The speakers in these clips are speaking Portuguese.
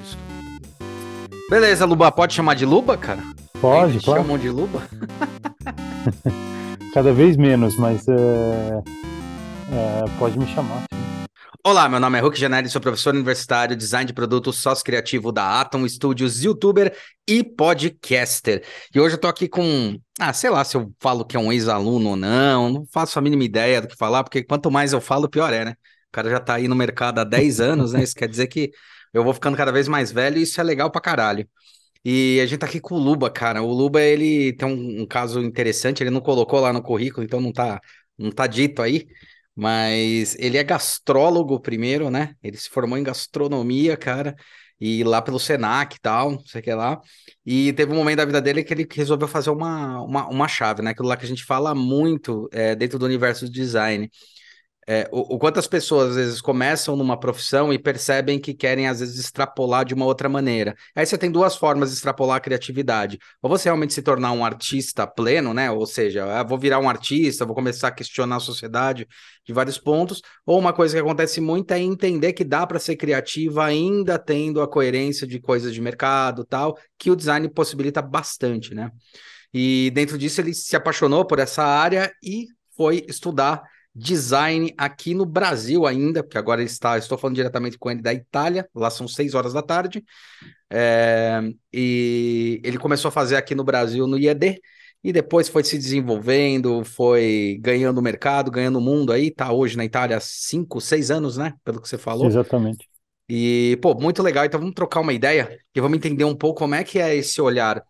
Cristo. Beleza, Luba, pode chamar de Luba, cara? Pode, pode. claro. Chamam de Luba? Cada vez menos, mas é, é, pode me chamar. Olá, meu nome é Hulk Janelli, sou professor universitário, design de produtos, sócio criativo da Atom Studios, youtuber e podcaster. E hoje eu tô aqui com, ah, sei lá se eu falo que é um ex-aluno ou não, não faço a mínima ideia do que falar, porque quanto mais eu falo, pior é, né? O cara já tá aí no mercado há 10 anos, né? Isso quer dizer que eu vou ficando cada vez mais velho e isso é legal pra caralho. E a gente tá aqui com o Luba, cara. O Luba, ele tem um, um caso interessante, ele não colocou lá no currículo, então não tá, não tá dito aí. Mas ele é gastrólogo primeiro, né? Ele se formou em gastronomia, cara e lá pelo Senac e tal, não sei o que lá. E teve um momento da vida dele que ele resolveu fazer uma, uma, uma chave, né? Aquilo lá que a gente fala muito é, dentro do universo do design, é, o, o quantas pessoas às vezes começam numa profissão e percebem que querem às vezes extrapolar de uma outra maneira. Aí você tem duas formas de extrapolar a criatividade. Ou você realmente se tornar um artista pleno, né? Ou seja, ah, vou virar um artista, vou começar a questionar a sociedade de vários pontos. Ou uma coisa que acontece muito é entender que dá para ser criativa ainda tendo a coerência de coisas de mercado, tal, que o design possibilita bastante, né? E dentro disso ele se apaixonou por essa área e foi estudar design aqui no Brasil ainda, porque agora está, estou falando diretamente com ele da Itália, lá são 6 horas da tarde, é, e ele começou a fazer aqui no Brasil no IED, e depois foi se desenvolvendo, foi ganhando mercado, ganhando mundo aí, está hoje na Itália há 5, 6 anos, né, pelo que você falou. Exatamente. E, pô, muito legal, então vamos trocar uma ideia, e vamos entender um pouco como é que é esse olhar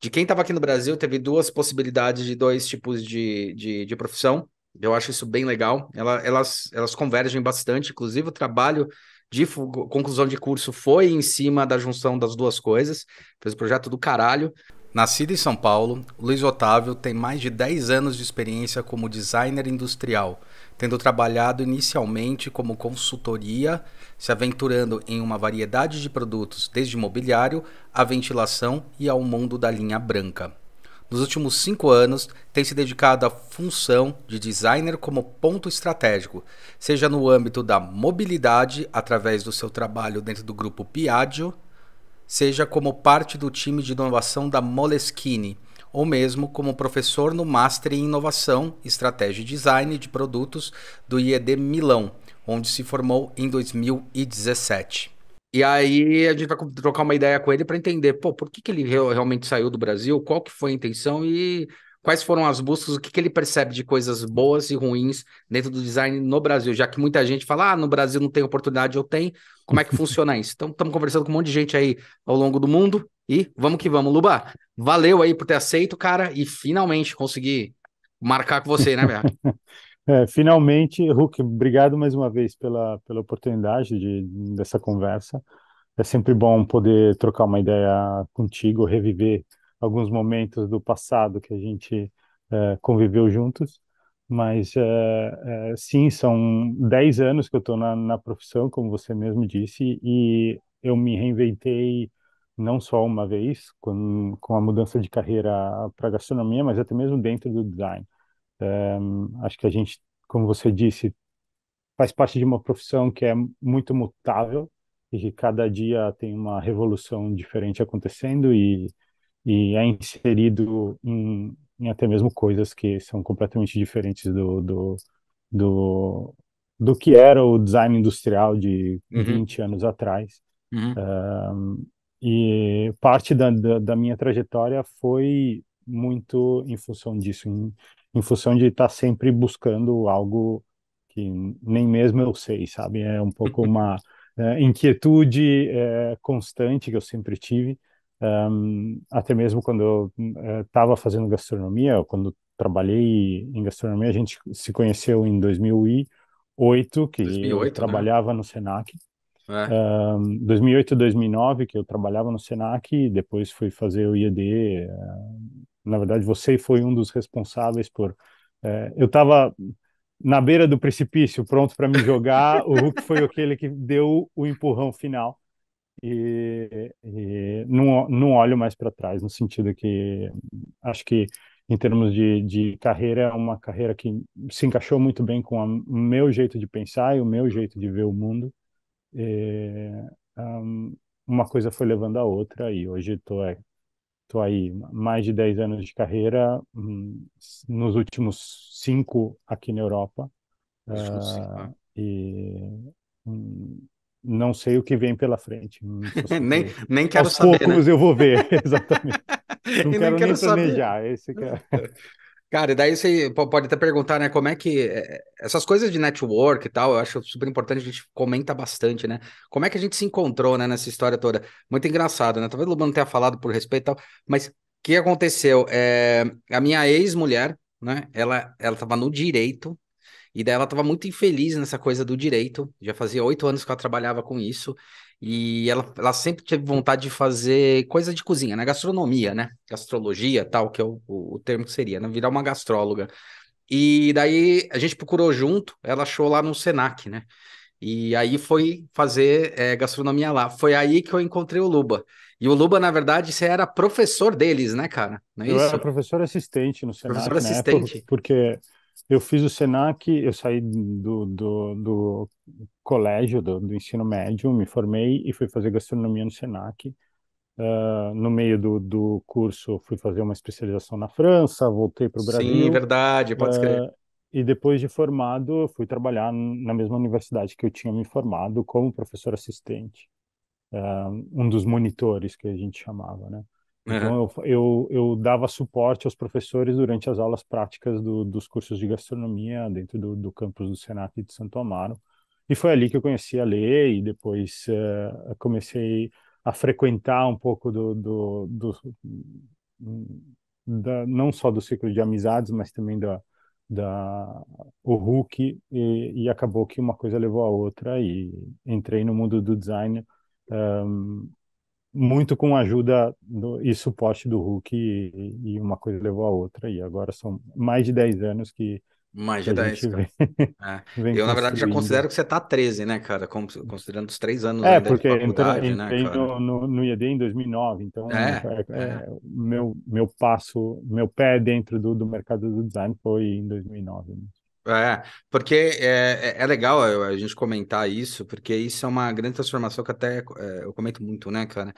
de quem estava aqui no Brasil, teve duas possibilidades de dois tipos de, de, de profissão, eu acho isso bem legal. Ela, elas, elas convergem bastante, inclusive o trabalho de conclusão de curso foi em cima da junção das duas coisas. Fez o um projeto do caralho. Nascido em São Paulo, Luiz Otávio tem mais de 10 anos de experiência como designer industrial, tendo trabalhado inicialmente como consultoria, se aventurando em uma variedade de produtos, desde mobiliário à ventilação e ao mundo da linha branca nos últimos cinco anos tem se dedicado à função de designer como ponto estratégico, seja no âmbito da mobilidade, através do seu trabalho dentro do grupo Piaggio, seja como parte do time de inovação da Moleskine, ou mesmo como professor no Master em Inovação, Estratégia e Design de Produtos do IED Milão, onde se formou em 2017. E aí a gente vai trocar uma ideia com ele para entender, pô, por que, que ele realmente saiu do Brasil, qual que foi a intenção e quais foram as buscas, o que, que ele percebe de coisas boas e ruins dentro do design no Brasil, já que muita gente fala, ah, no Brasil não tem oportunidade, eu tenho, como é que funciona isso? Então, estamos conversando com um monte de gente aí ao longo do mundo e vamos que vamos, Luba, valeu aí por ter aceito, cara, e finalmente conseguir marcar com você, né, Beato? É, finalmente, Huck, obrigado mais uma vez pela, pela oportunidade de, dessa conversa. É sempre bom poder trocar uma ideia contigo, reviver alguns momentos do passado que a gente é, conviveu juntos. Mas, é, é sim, são 10 anos que eu estou na, na profissão, como você mesmo disse, e eu me reinventei não só uma vez com, com a mudança de carreira para gastronomia, mas até mesmo dentro do design acho que a gente, como você disse, faz parte de uma profissão que é muito mutável e que cada dia tem uma revolução diferente acontecendo e, e é inserido em, em até mesmo coisas que são completamente diferentes do, do, do, do que era o design industrial de uhum. 20 anos atrás. Uhum. e parte da, da, da, minha trajetória foi muito em função disso, em, em função de estar tá sempre buscando algo que nem mesmo eu sei, sabe? É um pouco uma é, inquietude é, constante que eu sempre tive, um, até mesmo quando eu estava eh, fazendo gastronomia, quando trabalhei em gastronomia, a gente se conheceu em 2008, que 2008, eu né? trabalhava né? no Senac. É. Um, 2008, 2009, que eu trabalhava no Senac, e depois fui fazer o IED uh, na verdade você foi um dos responsáveis por. É, eu estava na beira do precipício, pronto para me jogar. o Hulk foi aquele que deu o empurrão final e, e não, não olho mais para trás, no sentido que acho que em termos de, de carreira, é uma carreira que se encaixou muito bem com o meu jeito de pensar e o meu jeito de ver o mundo. E, um, uma coisa foi levando a outra e hoje estou Estou aí, mais de 10 anos de carreira, hum, nos últimos 5 aqui na Europa. Uh, e um, não sei o que vem pela frente. Hum, nem, nem quero Aos saber. Aos né? poucos né? eu vou ver, exatamente. Não quero, quero, nem saber. planejar. Esse cara... Cara, e daí você pode até perguntar, né, como é que eh, essas coisas de network e tal, eu acho super importante, a gente comenta bastante, né? Como é que a gente se encontrou, né, nessa história toda? Muito engraçado, né? Talvez o Lubão tenha falado por respeito e tal, mas o que aconteceu? É, a minha ex-mulher, né, ela, ela tava no direito, e daí ela estava muito infeliz nessa coisa do direito. Já fazia oito anos que ela trabalhava com isso. E ela, ela sempre teve vontade de fazer coisa de cozinha, né? Gastronomia, né? Gastrologia, tal, que é o, o, termo que seria, né? Virar uma gastróloga. E daí a gente procurou junto, ela achou lá no Senac, né? E aí foi fazer é, gastronomia lá. Foi aí que eu encontrei o Luba. E o Luba, na verdade, você era professor deles, né, cara? Não é eu isso? era professor assistente no Senac. Professor assistente. porque eu fiz o Senac, eu saí do, do, do colégio, do, do, ensino médio, me formei e fui fazer gastronomia no Senac. Uh, no meio do, do curso, fui fazer uma especialização na França, voltei para o Brasil. Sim, verdade, pode escrever. Ah, uh, e depois de formado, fui trabalhar na mesma universidade que eu tinha me formado como professor assistente, uh, um dos monitores que a gente chamava, né? Então, uhum. eu, eu, eu, dava suporte aos professores durante as aulas práticas do, dos cursos de gastronomia dentro do, do campus do Senac de Santo Amaro. E foi ali que eu conheci a lei e depois uh, comecei a frequentar um pouco do, do, do da, não só do ciclo de amizades, mas também da, da o Hulk e, e acabou que uma coisa levou a outra e entrei no mundo do design um, muito com a ajuda do, e suporte do Hulk, e, e, uma coisa levou a outra, e agora são mais de 10 anos que. Mais de 10. Vem, é. Eu, na verdade, já considero que você está 13, né, cara? Considerando os três anos é, porque de faculdade, né? No, no, no IED em 2009, então é, é, é, é Meu, meu passo, meu pé dentro do, do mercado do design foi em 2009. Né? É, porque é, é, é legal é, a gente comentar isso, porque isso é uma grande transformação que até é, eu comento muito, né, cara?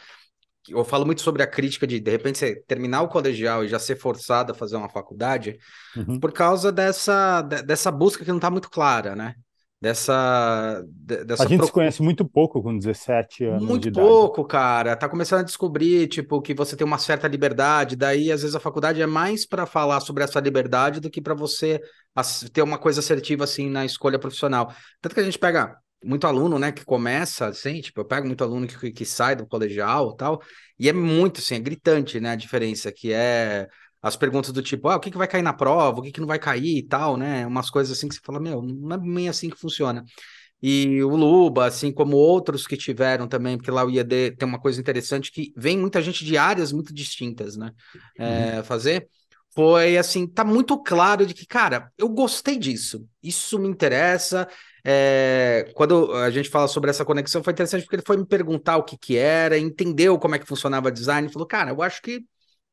Eu falo muito sobre a crítica de, de repente, você terminar o colegial e já ser forçado a fazer uma faculdade, uhum. por causa dessa, dessa busca que não está muito clara, né? dessa. dessa a gente pro... se conhece muito pouco com 17 anos. Muito pouco, idade. cara. Tá começando a descobrir, tipo, que você tem uma certa liberdade. Daí, às vezes, a faculdade é mais para falar sobre essa liberdade do que para você ter uma coisa assertiva, assim, na escolha profissional. Tanto que a gente pega muito aluno, né, que começa, assim, tipo, eu pego muito aluno que, que sai do colegial e tal, e é muito, assim, é gritante, né, a diferença, que é as perguntas do tipo, ah, o que, que vai cair na prova, o que, que não vai cair e tal, né? Umas coisas assim que você fala, meu, não é bem assim que funciona. E o Luba, assim como outros que tiveram também, porque lá o IED tem uma coisa interessante que vem muita gente de áreas muito distintas, né? Uhum. É, fazer. Foi assim, tá muito claro de que, cara, eu gostei disso, isso me interessa. É, quando a gente fala sobre essa conexão, foi interessante porque ele foi me perguntar o que que era, entendeu como é que funcionava design, falou, cara, eu acho que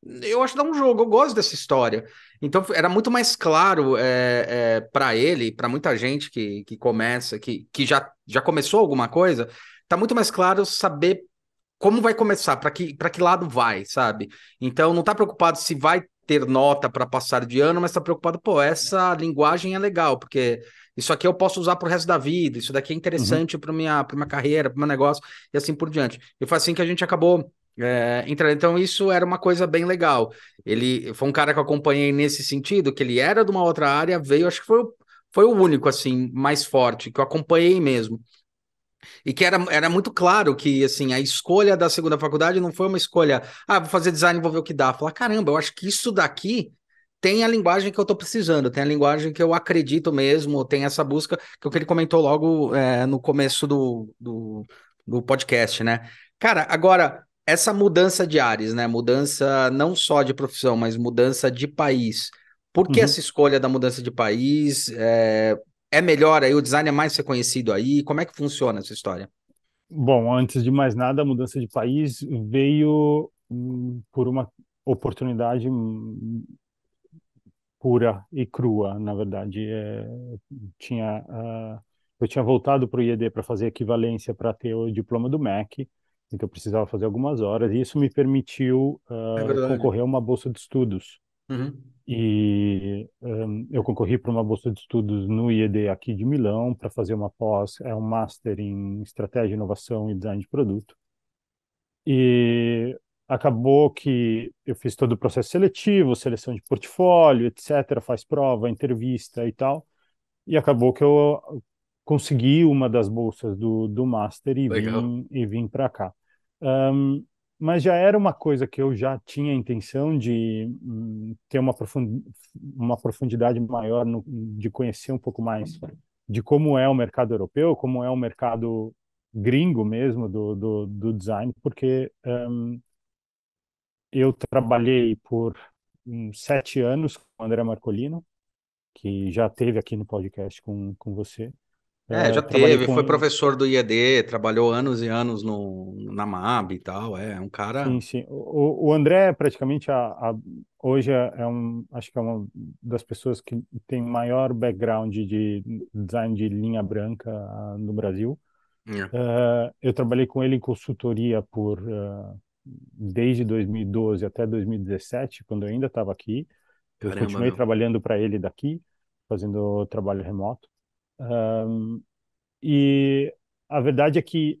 eu acho que dá um jogo, eu gosto dessa história. Então era muito mais claro é, eh, é eh, para ele, para muita gente que, que começa, que, que já, já começou alguma coisa, tá muito mais claro saber como vai começar, para que, que lado vai, sabe? Então não tá preocupado se vai ter nota para passar de ano, mas tá preocupado, pô, essa linguagem é legal, porque isso aqui eu posso usar para o resto da vida, isso daqui é uhum. interessante uhum. para minha, minha carreira, para meu negócio e assim por diante. E foi assim que a gente acabou é, então isso era uma coisa bem legal. Ele foi um cara que eu acompanhei nesse sentido, que ele era de uma outra área, veio, acho que foi, foi o único assim mais forte que eu acompanhei mesmo. E que era, era muito claro que assim a escolha da segunda faculdade não foi uma escolha, ah, vou fazer design, vou ver o que dá. Falar, caramba, eu acho que isso daqui tem a linguagem que eu estou precisando, tem a linguagem que eu acredito mesmo, tem essa busca, que é o que ele comentou logo é, no começo do, do, do podcast, né? Cara, agora, essa mudança de ares, né? Mudança não só de profissão, mas mudança de país. Por que uhum. essa escolha da mudança de país? É, é melhor aí? O design é mais reconhecido aí? Como é que funciona essa história? Bom, antes de mais nada, a mudança de país veio hum, por uma oportunidade hum, pura e crua, na verdade. É, tinha, uh, eu tinha voltado para o IED para fazer equivalência para ter o diploma do MEC então eu precisava fazer algumas horas, e isso me permitiu uh, é ah, concorrer a uma bolsa de estudos. Uhum. E um, eu concorri para uma bolsa de estudos no IED aqui de Milão para fazer uma pós, é um master em estratégia, inovação e design de produto. E acabou que eu fiz todo o processo seletivo, seleção de portfólio, etc, faz prova, entrevista e tal. E acabou que eu consegui uma das bolsas do, do Master e Legal. vim, e vim para cá. Um, mas já era uma coisa que eu já tinha a intenção de um, ter uma, profund, uma profundidade maior, no, de conhecer um pouco mais de como é o mercado europeu, como é o mercado gringo mesmo do, do, do design, porque um, eu trabalhei por hum, sete anos com o André Marcolino, que já teve aqui no podcast com, com você. É, é, já teve, com... foi professor do IED, trabalhou anos e anos no, na MAB e tal, é um cara... Sim, sim. O, o André é praticamente a, a, hoje é, é um, acho que é uma das pessoas que tem maior background de design de linha branca ah, no Brasil. É. Eh, eu trabalhei com ele em consultoria por uh, desde 2012 até 2017, quando eu ainda estava aqui. Eu Caramba, continuei trabalhando para ele daqui, fazendo trabalho remoto. Um, e a verdade é que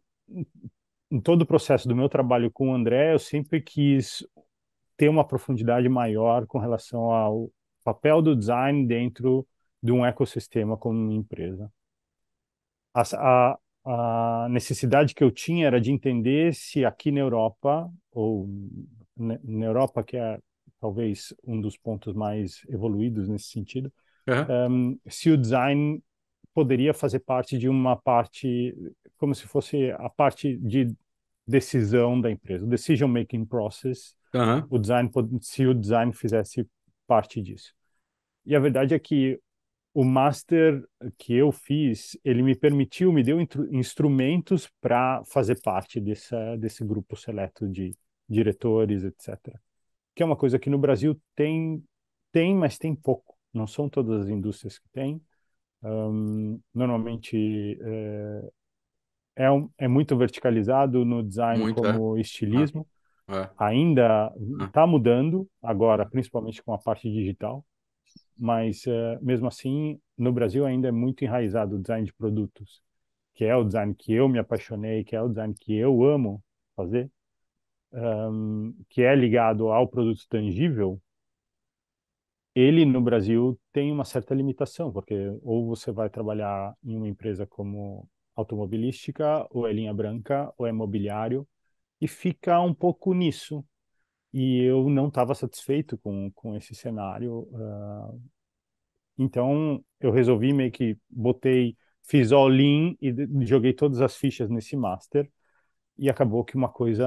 em todo o processo do meu trabalho com o André, eu sempre quis ter uma profundidade maior com relação ao papel do design dentro de um ecossistema como uma empresa. A, a, a necessidade que eu tinha era de entender se aqui na Europa, ou na Europa, que é talvez um dos pontos mais evoluídos nesse sentido, uhum. um, se o design poderia fazer parte de uma parte, como se fosse a parte de decisão da empresa, o decision making process. Uhum. O design, se o design fizesse parte disso. E a verdade é que o master que eu fiz, ele me permitiu, me deu instrumentos para fazer parte dessa, desse grupo seleto de diretores, etc. Que é uma coisa que no Brasil tem, tem, mas tem pouco. Não são todas as indústrias que têm. Um, normalmente é, é, um, é, muito verticalizado no design muito, como é. estilismo. É. É. Ainda está hum. mudando agora, principalmente com a parte digital, mas eh, mesmo assim, no Brasil ainda é muito enraizado o design de produtos, que é o design que eu me apaixonei, que é o design que eu amo fazer, um, que é ligado ao produto tangível, ele no Brasil tem uma certa limitação, porque ou você vai trabalhar em uma empresa como automobilística, ou é linha branca, ou é mobiliário, e fica um pouco nisso. E eu não estava satisfeito com, com esse cenário. Uh, então, eu resolvi meio que botei, fiz all-in e joguei todas as fichas nesse master. E acabou que uma coisa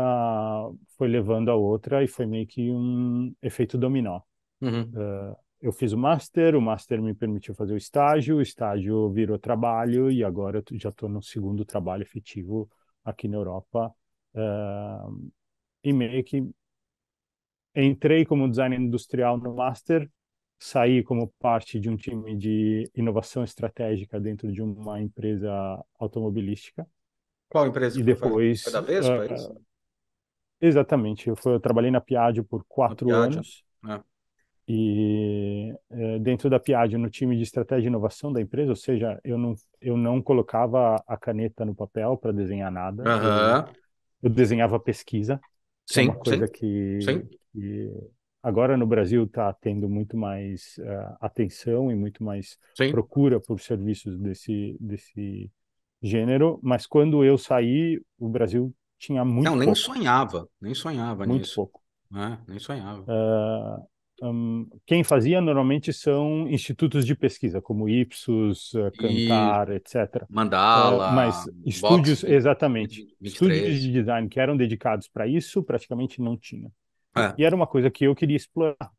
foi levando a outra e foi meio que um efeito dominó. Uhum. Eh, eu fiz o master, o master me permitiu fazer o estágio, o estágio virou trabalho e agora eu já estou no segundo trabalho efetivo aqui na Europa. Uh, e meio que entrei como designer industrial no master, saí como parte de um time de inovação estratégica dentro de uma empresa automobilística. Qual empresa? E depois. Foi, foi da Vespa? Uh, exatamente. Eu, foi, eu trabalhei na Piaggio por quatro Piaggio. anos. É e é, dentro da Piaggio no time de estratégia e inovação da empresa, ou seja, eu não, eu não colocava a caneta no papel para desenhar nada. Uhum. Eu, eu, desenhava pesquisa. É sim, é uma coisa sim, que, sim. que, agora no Brasil está tendo muito mais uh, atenção e muito mais sim. procura por serviços desse, desse gênero, mas quando eu saí, o Brasil tinha muito Não, pouco. nem sonhava, nem sonhava muito nisso. Muito pouco. É, nem sonhava. Uh, um, quem fazia normalmente são institutos de pesquisa, como Ipsos, Cantar, eh, e... etc. Mandala. Uh, mas estúdios, Box, exatamente. 23. Estúdios de design que eram dedicados para isso praticamente não tinha. É. E era uma coisa que eu queria explorar.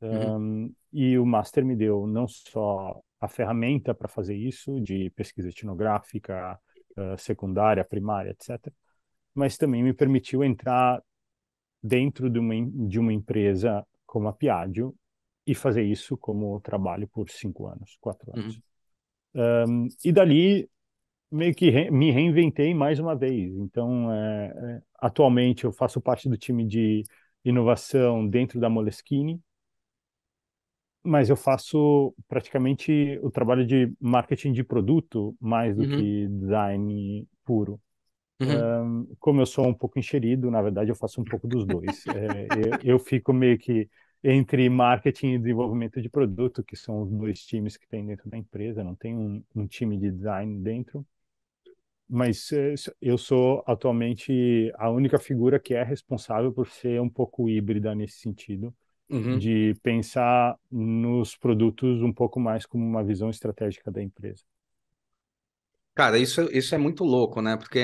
Uhum. Um, e o Master me deu não só a ferramenta para fazer isso, de pesquisa etnográfica, uh, secundária, primária, etc., mas também me permitiu entrar dentro de uma, de uma empresa como a Piaggio e fazer isso como trabalho por cinco anos, quatro uhum. anos. Uhum. Um, e dali meio que re me reinventei mais uma vez. Então, é, é atualmente eu faço parte do time de inovação dentro da Moleskine, mas eu faço praticamente o trabalho de marketing de produto mais do uhum. que design puro. Uhum. Um, como eu sou um pouco enxerido, na verdade eu faço um pouco dos dois. é, eu, eu, fico meio que entre marketing e desenvolvimento de produto, que são os dois times que tem dentro da empresa, não tem um, um time de design dentro. Mas é, eu sou atualmente a única figura que é responsável por ser um pouco híbrida nesse sentido, uhum. de pensar nos produtos um pouco mais como uma visão estratégica da empresa. Cara, isso, isso é muito louco, né? Porque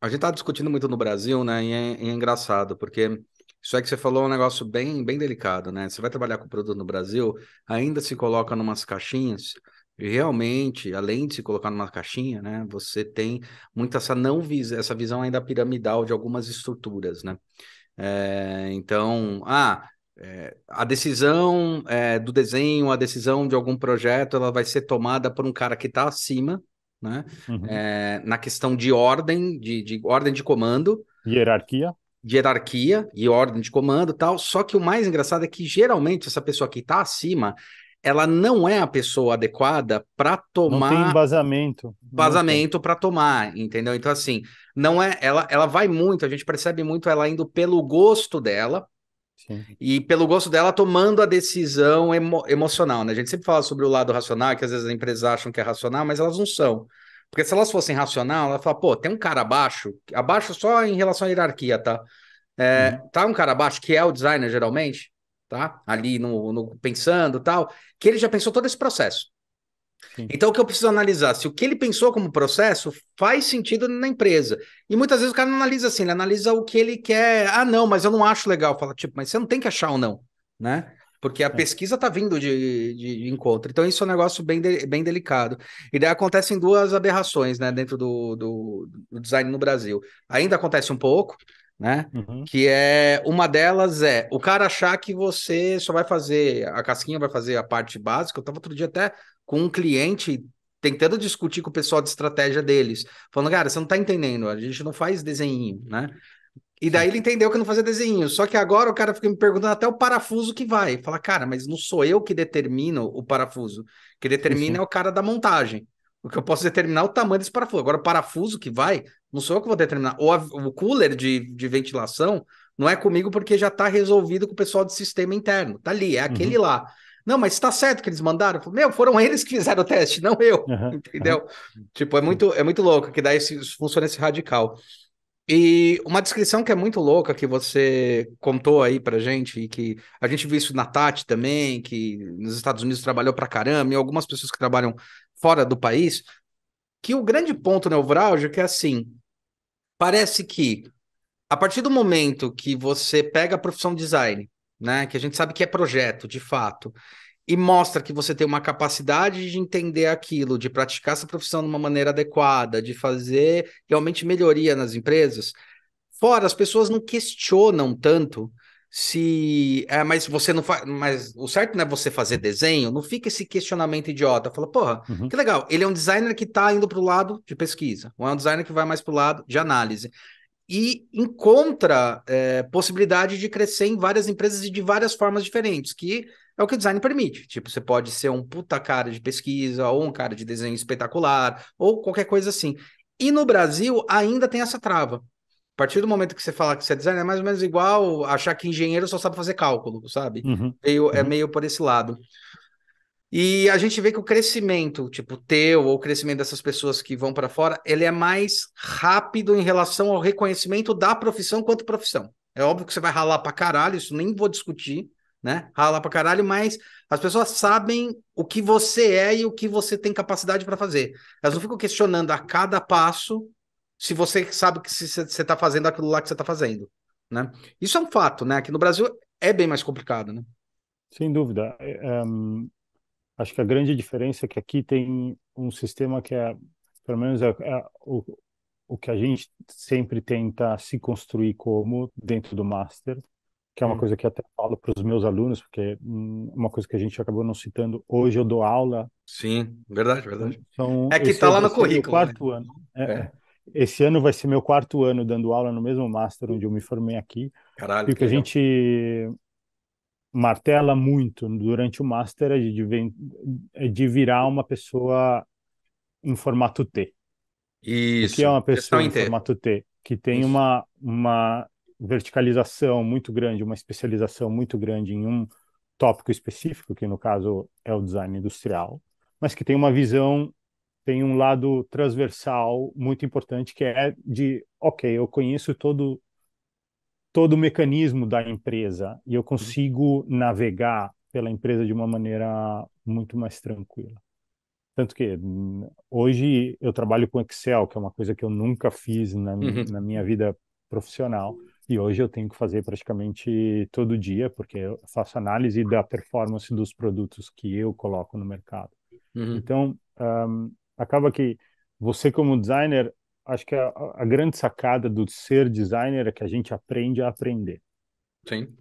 a gente está discutindo muito no Brasil, né? E é, e é engraçado, porque isso é que você falou um negócio bem, bem delicado, né? Você vai trabalhar com produto no Brasil, ainda se coloca numas caixinhas, e realmente, além de se colocar numa caixinha, né? Você tem muita essa não visão, essa visão ainda piramidal de algumas estruturas, né? É, então, ah, é, a decisão é, do desenho, a decisão de algum projeto, ela vai ser tomada por um cara que está acima, né? Uhum. É, na questão de ordem, de, de, ordem de comando. Hierarquia de hierarquia e ordem de comando e tal. Só que o mais engraçado é que geralmente essa pessoa que está acima, ela não é a pessoa adequada para tomar. Não tem vazamento. Vazamento para tomar, entendeu? Então, assim, não é. Ela, ela vai muito, a gente percebe muito ela indo pelo gosto dela. Sim. E pelo gosto dela tomando a decisão emo emocional, né? A gente sempre fala sobre o lado racional, que às vezes as empresas acham que é racional, mas elas não são. Porque se elas fossem racional, ela fala, pô, tem um cara abaixo, abaixo só em relação à hierarquia, tá? É, uhum. Tá um cara abaixo, que é o designer geralmente, tá? Ali no, no pensando tal, que ele já pensou todo esse processo. Sim. Então, o que eu preciso analisar? Se o que ele pensou como processo faz sentido na empresa. E muitas vezes o cara não analisa assim, ele analisa o que ele quer. Ah, não, mas eu não acho legal. Fala, tipo, mas você não tem que achar ou não, né? porque a é. pesquisa está vindo de, de, de, encontro. Então, isso é um negócio bem, de, bem delicado. E daí acontecem duas aberrações né, dentro do, do, do design no Brasil. Ainda acontece um pouco, né? Uhum. Que é uma delas é o cara achar que você só vai fazer, a casquinha vai fazer a parte básica. Eu estava outro dia até com um cliente tentando discutir com o pessoal de estratégia deles, falando, cara, você não está entendendo, a gente não faz desenho, né? E daí ele entendeu que eu não fazia desenho. Só que agora o cara fica me perguntando até o parafuso que vai. Fala, cara, mas não sou eu que determino o parafuso. Que determina sim, uhum. sim. é o cara da montagem. O que eu posso determinar é o tamanho desse parafuso. Agora, o parafuso que vai, não sou eu que vou determinar. Ou a, o cooler de, de ventilação não é comigo porque já está resolvido com o pessoal do sistema interno. Tá ali, é aquele uhum. lá. Não, mas está certo que eles mandaram? Meu, foram eles que fizeram o teste, não eu. Uhum. Entendeu? Uhum. Tipo, é muito, é muito louco que daí funciona esse radical. E uma descrição que é muito louca que você contou aí pra gente, e que a gente viu isso na Tati também, que nos Estados Unidos trabalhou pra caramba, e algumas pessoas que trabalham fora do país, que o grande ponto nevrálgico né, é, é assim, parece que a partir do momento que você pega a profissão design, né, que a gente sabe que é projeto, de fato, e mostra que você tem uma capacidade de entender aquilo, de praticar essa profissão de uma maneira adequada, de fazer realmente melhoria nas empresas. Fora, as pessoas não questionam tanto se é, mas você não faz, mas o certo não é você fazer desenho, não fica esse questionamento idiota. Fala, porra, uhum. que legal. Ele é um designer que está indo para o lado de pesquisa, ou é um designer que vai mais para o lado de análise e encontra é, possibilidade de crescer em várias empresas e de várias formas diferentes, que é o que o design permite. Tipo, você pode ser um puta cara de pesquisa, ou um cara de desenho espetacular, ou qualquer coisa assim. E no Brasil ainda tem essa trava. A partir do momento que você fala que você é designer, é mais ou menos igual achar que engenheiro só sabe fazer cálculo, sabe? Uhum. Meio, É uhum. meio por esse lado. E a gente vê que o crescimento, tipo, teu ou o crescimento dessas pessoas que vão para fora, ele é mais rápido em relação ao reconhecimento da profissão quanto profissão. É óbvio que você vai ralar para caralho, isso nem vou discutir né? Rala pra caralho, mas as pessoas sabem o que você é e o que você tem capacidade para fazer. Elas não ficam questionando a cada passo se você sabe que você está fazendo aquilo lá que você está fazendo, né? Isso é um fato, né? Aqui no Brasil é bem mais complicado, né? Sem dúvida. É, é, um, acho que a grande diferença é que aqui tem um sistema que é, pelo menos, é, é o, o que a gente sempre tenta se construir como dentro do master, que é uma hum. coisa que até falo para os meus alunos, porque hum, uma coisa que a gente acabou não citando, hoje eu dou aula. Sim, verdade, então, verdade. Então, é que está lá no currículo. Né? Quarto né? ano. É, é, é. Esse ano vai ser meu quarto ano dando aula no mesmo master onde eu me formei aqui. Caralho. E o que, que a legal. gente martela muito durante o master é de, de é virar uma pessoa em formato T. Isso. Que é uma pessoa em formato T, que tem uma, uma verticalização muito grande, uma especialização muito grande em um tópico específico, que no caso é o design industrial, mas que tem uma visão, tem um lado transversal muito importante que é de, ok, eu conheço todo todo o mecanismo da empresa e eu consigo navegar pela empresa de uma maneira muito mais tranquila. Tanto que hoje eu trabalho com Excel, que é uma coisa que eu nunca fiz na, uhum. na minha vida profissional. E hoje eu tenho que fazer praticamente todo dia, porque eu faço análise da performance dos produtos que eu coloco no mercado. Uhum. Então, um, acaba que você, como designer, acho que a, a, grande sacada do ser designer é que a gente aprende a aprender. Sim.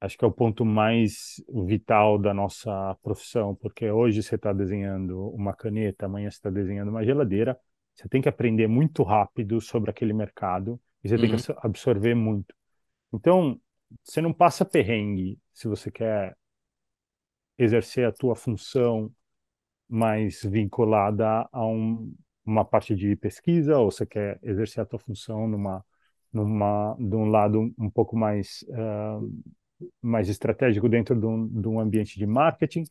Acho que é o ponto mais vital da nossa profissão, porque hoje você está desenhando uma caneta, amanhã você está desenhando uma geladeira. Você tem que aprender muito rápido sobre aquele mercado e você uhum. tem que uhum. absorver muito. Então, você não passa perrengue se você quer exercer a tua função mais vinculada a um, uma parte de pesquisa ou você quer exercer a tua função numa numa de um lado um pouco mais uh, mais estratégico dentro de um, de um, ambiente de marketing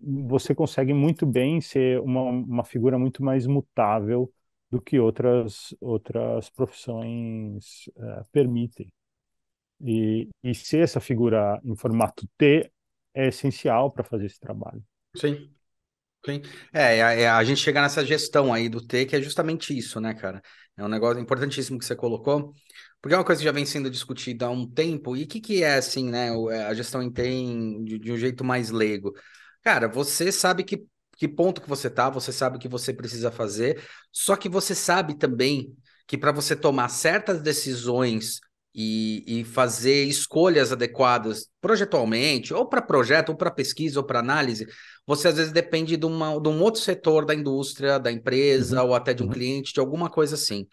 você consegue muito bem ser uma, uma figura muito mais mutável do que outras, outras profissões uh, permitem. E, e ser essa figura em formato T é essencial para fazer esse trabalho. Sim. Sim. É, é, é a gente chegar nessa gestão aí do T, que é justamente isso, né, cara? É um negócio importantíssimo que você colocou, porque é uma coisa que já vem sendo discutida há um tempo, e o que, que é, assim, né, é, a gestão em T de, de um jeito mais leigo? Cara, você sabe que que ponto que você tá, você sabe o que você precisa fazer, só que você sabe também que para você tomar certas decisões e, e, fazer escolhas adequadas projetualmente, ou para projeto, ou para pesquisa, ou para análise, você às vezes depende de, uma, de um outro setor da indústria, da empresa, uhum. ou até de um uhum. cliente, de alguma coisa assim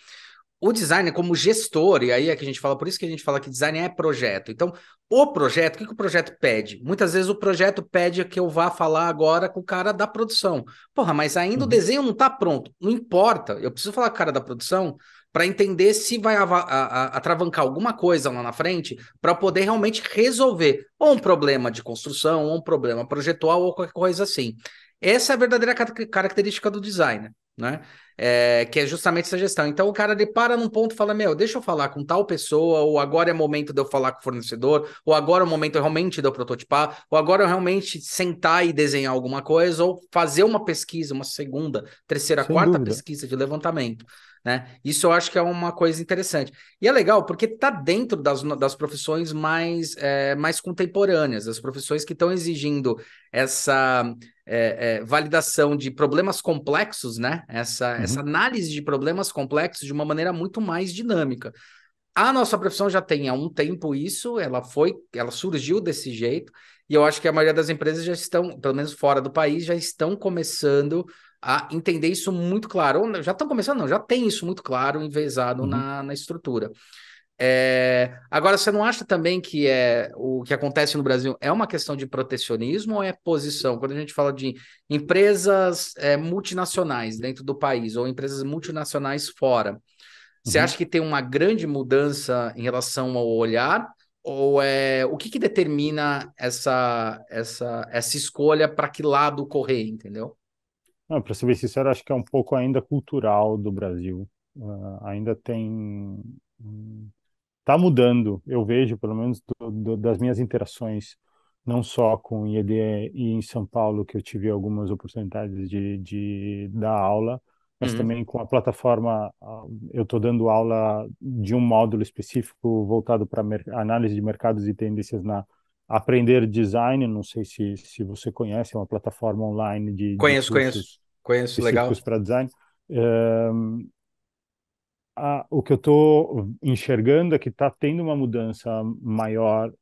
o designer é como gestor, e aí é que a gente fala, por isso que a gente fala que design é projeto. Então, o projeto, o que, que o projeto pede? Muitas vezes o projeto pede que eu vá falar agora com o cara da produção. Porra, mas ainda uhum. o desenho não está pronto. Não importa, eu preciso falar com o cara da produção para entender se vai atravancar alguma coisa lá na frente para poder realmente resolver ou um problema de construção, ou um problema projetual, ou qualquer coisa assim. Essa é a verdadeira característica do designer né? É, que é justamente essa gestão. Então o cara ele para num ponto e fala: Meu, deixa eu falar com tal pessoa, ou agora é momento de eu falar com o fornecedor, ou agora é o momento realmente de eu prototipar, ou agora eu realmente sentar e desenhar alguma coisa, ou fazer uma pesquisa, uma segunda, terceira, Sem quarta dúvida. pesquisa de levantamento. Né? Isso eu acho que é uma coisa interessante. E é legal porque está dentro das, das profissões mais, é, mais contemporâneas, as profissões que estão exigindo essa é, é, validação de problemas complexos, né? Essa, uhum. essa análise de problemas complexos de uma maneira muito mais dinâmica. A nossa profissão já tem há um tempo isso, ela foi, ela surgiu desse jeito, e eu acho que a maioria das empresas já estão, pelo menos fora do país, já estão começando a entender isso muito claro. já estão começando, não, já tem isso muito claro, envezado uhum. na, na estrutura. É... Agora, você não acha também que é o que acontece no Brasil é uma questão de protecionismo ou é posição? Quando a gente fala de empresas é, multinacionais dentro do país ou empresas multinacionais fora, você uhum. acha que tem uma grande mudança em relação ao olhar? Ou é o que, que determina essa, essa, essa escolha para que lado correr, entendeu? Para ser bem sincero, acho que é um pouco ainda cultural do Brasil. Uh, ainda tem. Está mudando, eu vejo, pelo menos do, do, das minhas interações, não só com IED e em São Paulo, que eu tive algumas oportunidades de, de dar aula, mas uhum. também com a plataforma. Ah, eu estou dando aula de um módulo específico voltado para análise de mercados e tendências na Aprender Design. Não sei se, se você conhece, é uma plataforma online de. Conheço, de conheço. Conheço, legal. para design. a, o que eu estou enxergando é que está tendo uma mudança maior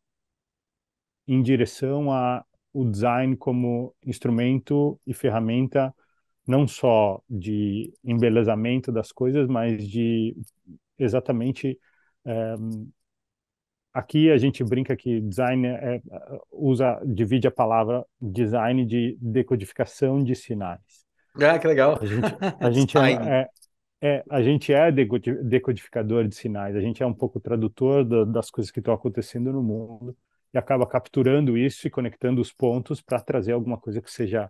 em direção a o design como instrumento e ferramenta não só de embelezamento das coisas, mas de exatamente aqui a gente brinca que design é, é, usa divide a palavra design de decodificação de sinais. Ah, que legal. A gente, a gente é, é, é, a gente é decodificador de sinais, a gente é um pouco tradutor das coisas que estão acontecendo no mundo e acaba capturando isso e conectando os pontos para trazer alguma coisa que seja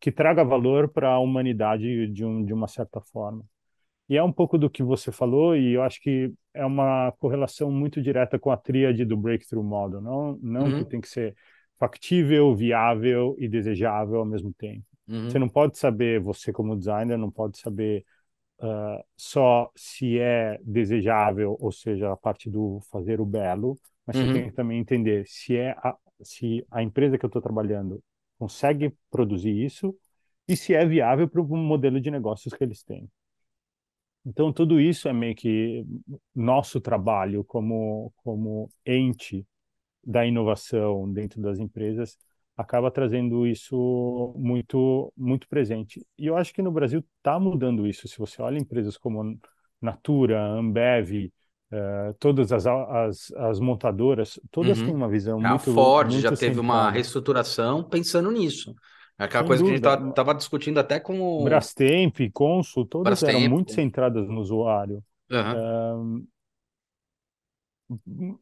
que traga valor para a humanidade de, um, de uma certa forma. E é um pouco do que você falou, e eu acho que é uma correlação muito direta com a tríade do Breakthrough Model, não, não uhum. que tem que ser factível, viável e desejável ao mesmo tempo. Uhum. Você não pode saber, você como designer, não pode saber uh, só se é desejável, ou seja, a parte do fazer o belo, mas uhum. você tem que também entender se, é a, se a empresa que eu estou trabalhando consegue produzir isso e se é viável para o modelo de negócios que eles têm. Então, tudo isso é meio que nosso trabalho como, como ente da inovação dentro das empresas, acaba trazendo isso muito muito presente. E eu acho que no Brasil está mudando isso. Se você olha empresas como Natura, Ambev, uh, todas as, as, as, montadoras, todas uhum. têm uma visão a muito... A Ford muito já teve uma reestruturação pensando nisso. É aquela Sem coisa dúvida. que a gente estava discutindo até com o... Brastemp, Consul, todas Brastemp. eram muito centradas no usuário. Uhum.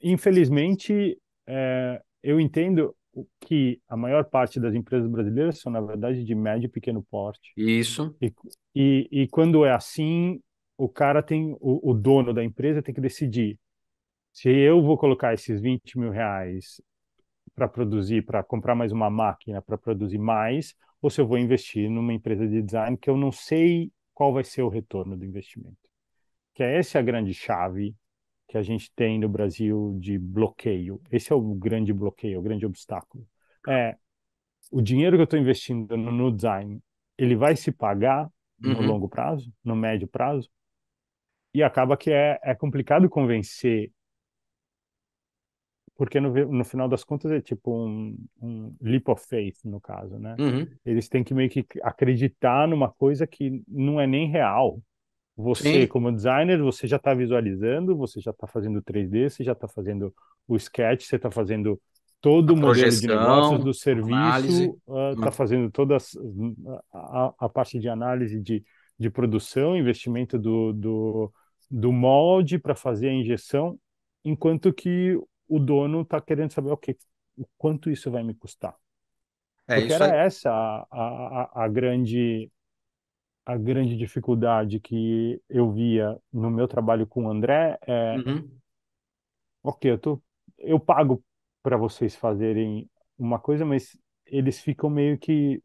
infelizmente, é, eu entendo que a maior parte das empresas brasileiras são, na verdade, de médio e pequeno porte. Isso. E, e, e quando é assim, o cara tem, o, o, dono da empresa tem que decidir se eu vou colocar esses 20 mil reais para produzir, para comprar mais uma máquina, para produzir mais, ou se eu vou investir numa empresa de design que eu não sei qual vai ser o retorno do investimento. Que é essa a grande chave que a gente tem no Brasil de bloqueio. Esse é o grande bloqueio, o grande obstáculo. É o dinheiro que eu estou investindo no, no design, ele vai se pagar no uhum. longo prazo, no médio prazo, e acaba que é, é complicado convencer, porque no, no final das contas é tipo um, um leap of faith, no caso, né? Uhum. Eles têm que meio que acreditar numa coisa que não é nem real, você, Sim. como designer, você já está visualizando, você já está fazendo 3D, você já está fazendo o sketch, você está fazendo todo a o modelo de negócios do serviço, está ah, uh, fazendo toda ah, a, a, parte de análise de, de produção, investimento do, do, do molde para fazer a injeção, enquanto que o dono está querendo saber o okay, quanto isso vai me custar. É, Porque era aí... essa a, a, a grande a grande dificuldade que eu via no meu trabalho com o André é, uhum. ok, eu, tô, eu pago para vocês fazerem uma coisa, mas eles ficam meio que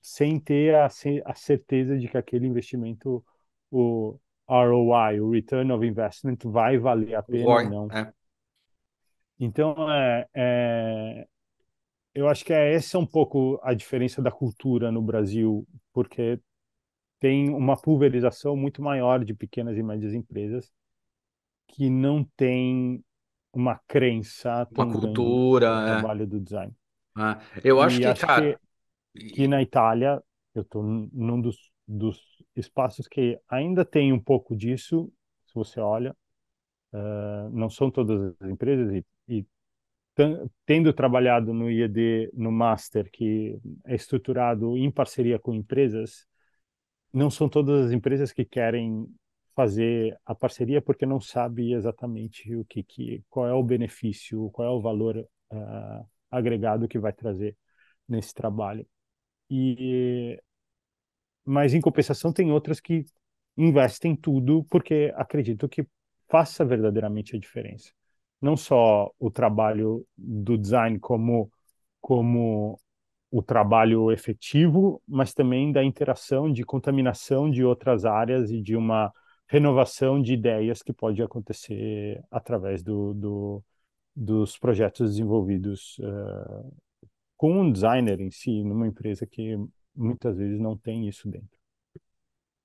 sem ter a, a certeza de que aquele investimento, o ROI, o Return of Investment, vai valer a pena ou não. É. Então, é, é, eu acho que é, essa é um pouco a diferença da cultura no Brasil, porque tem uma pulverização muito maior de pequenas e médias empresas que não têm uma crença, uma cultura, no é. trabalho do design. Ah, eu acho que, acho cara... que, que na Itália, eu estou num dos, dos espaços que ainda tem um pouco disso, se você olha, uh, não são todas as empresas, e, e tendo trabalhado no IED, no Master, que é estruturado em parceria com empresas, não são todas as empresas que querem fazer a parceria porque não sabe exatamente o que, que qual é o benefício, qual é o valor uh, agregado que vai trazer nesse trabalho. E mas em compensação tem outras que investem tudo porque acredito que faça verdadeiramente a diferença. Não só o trabalho do design como como o trabalho efetivo, mas também da interação, de contaminação de outras áreas e de uma renovação de ideias que pode acontecer através do, do dos projetos desenvolvidos uh, com um designer em si, numa empresa que muitas vezes não tem isso dentro.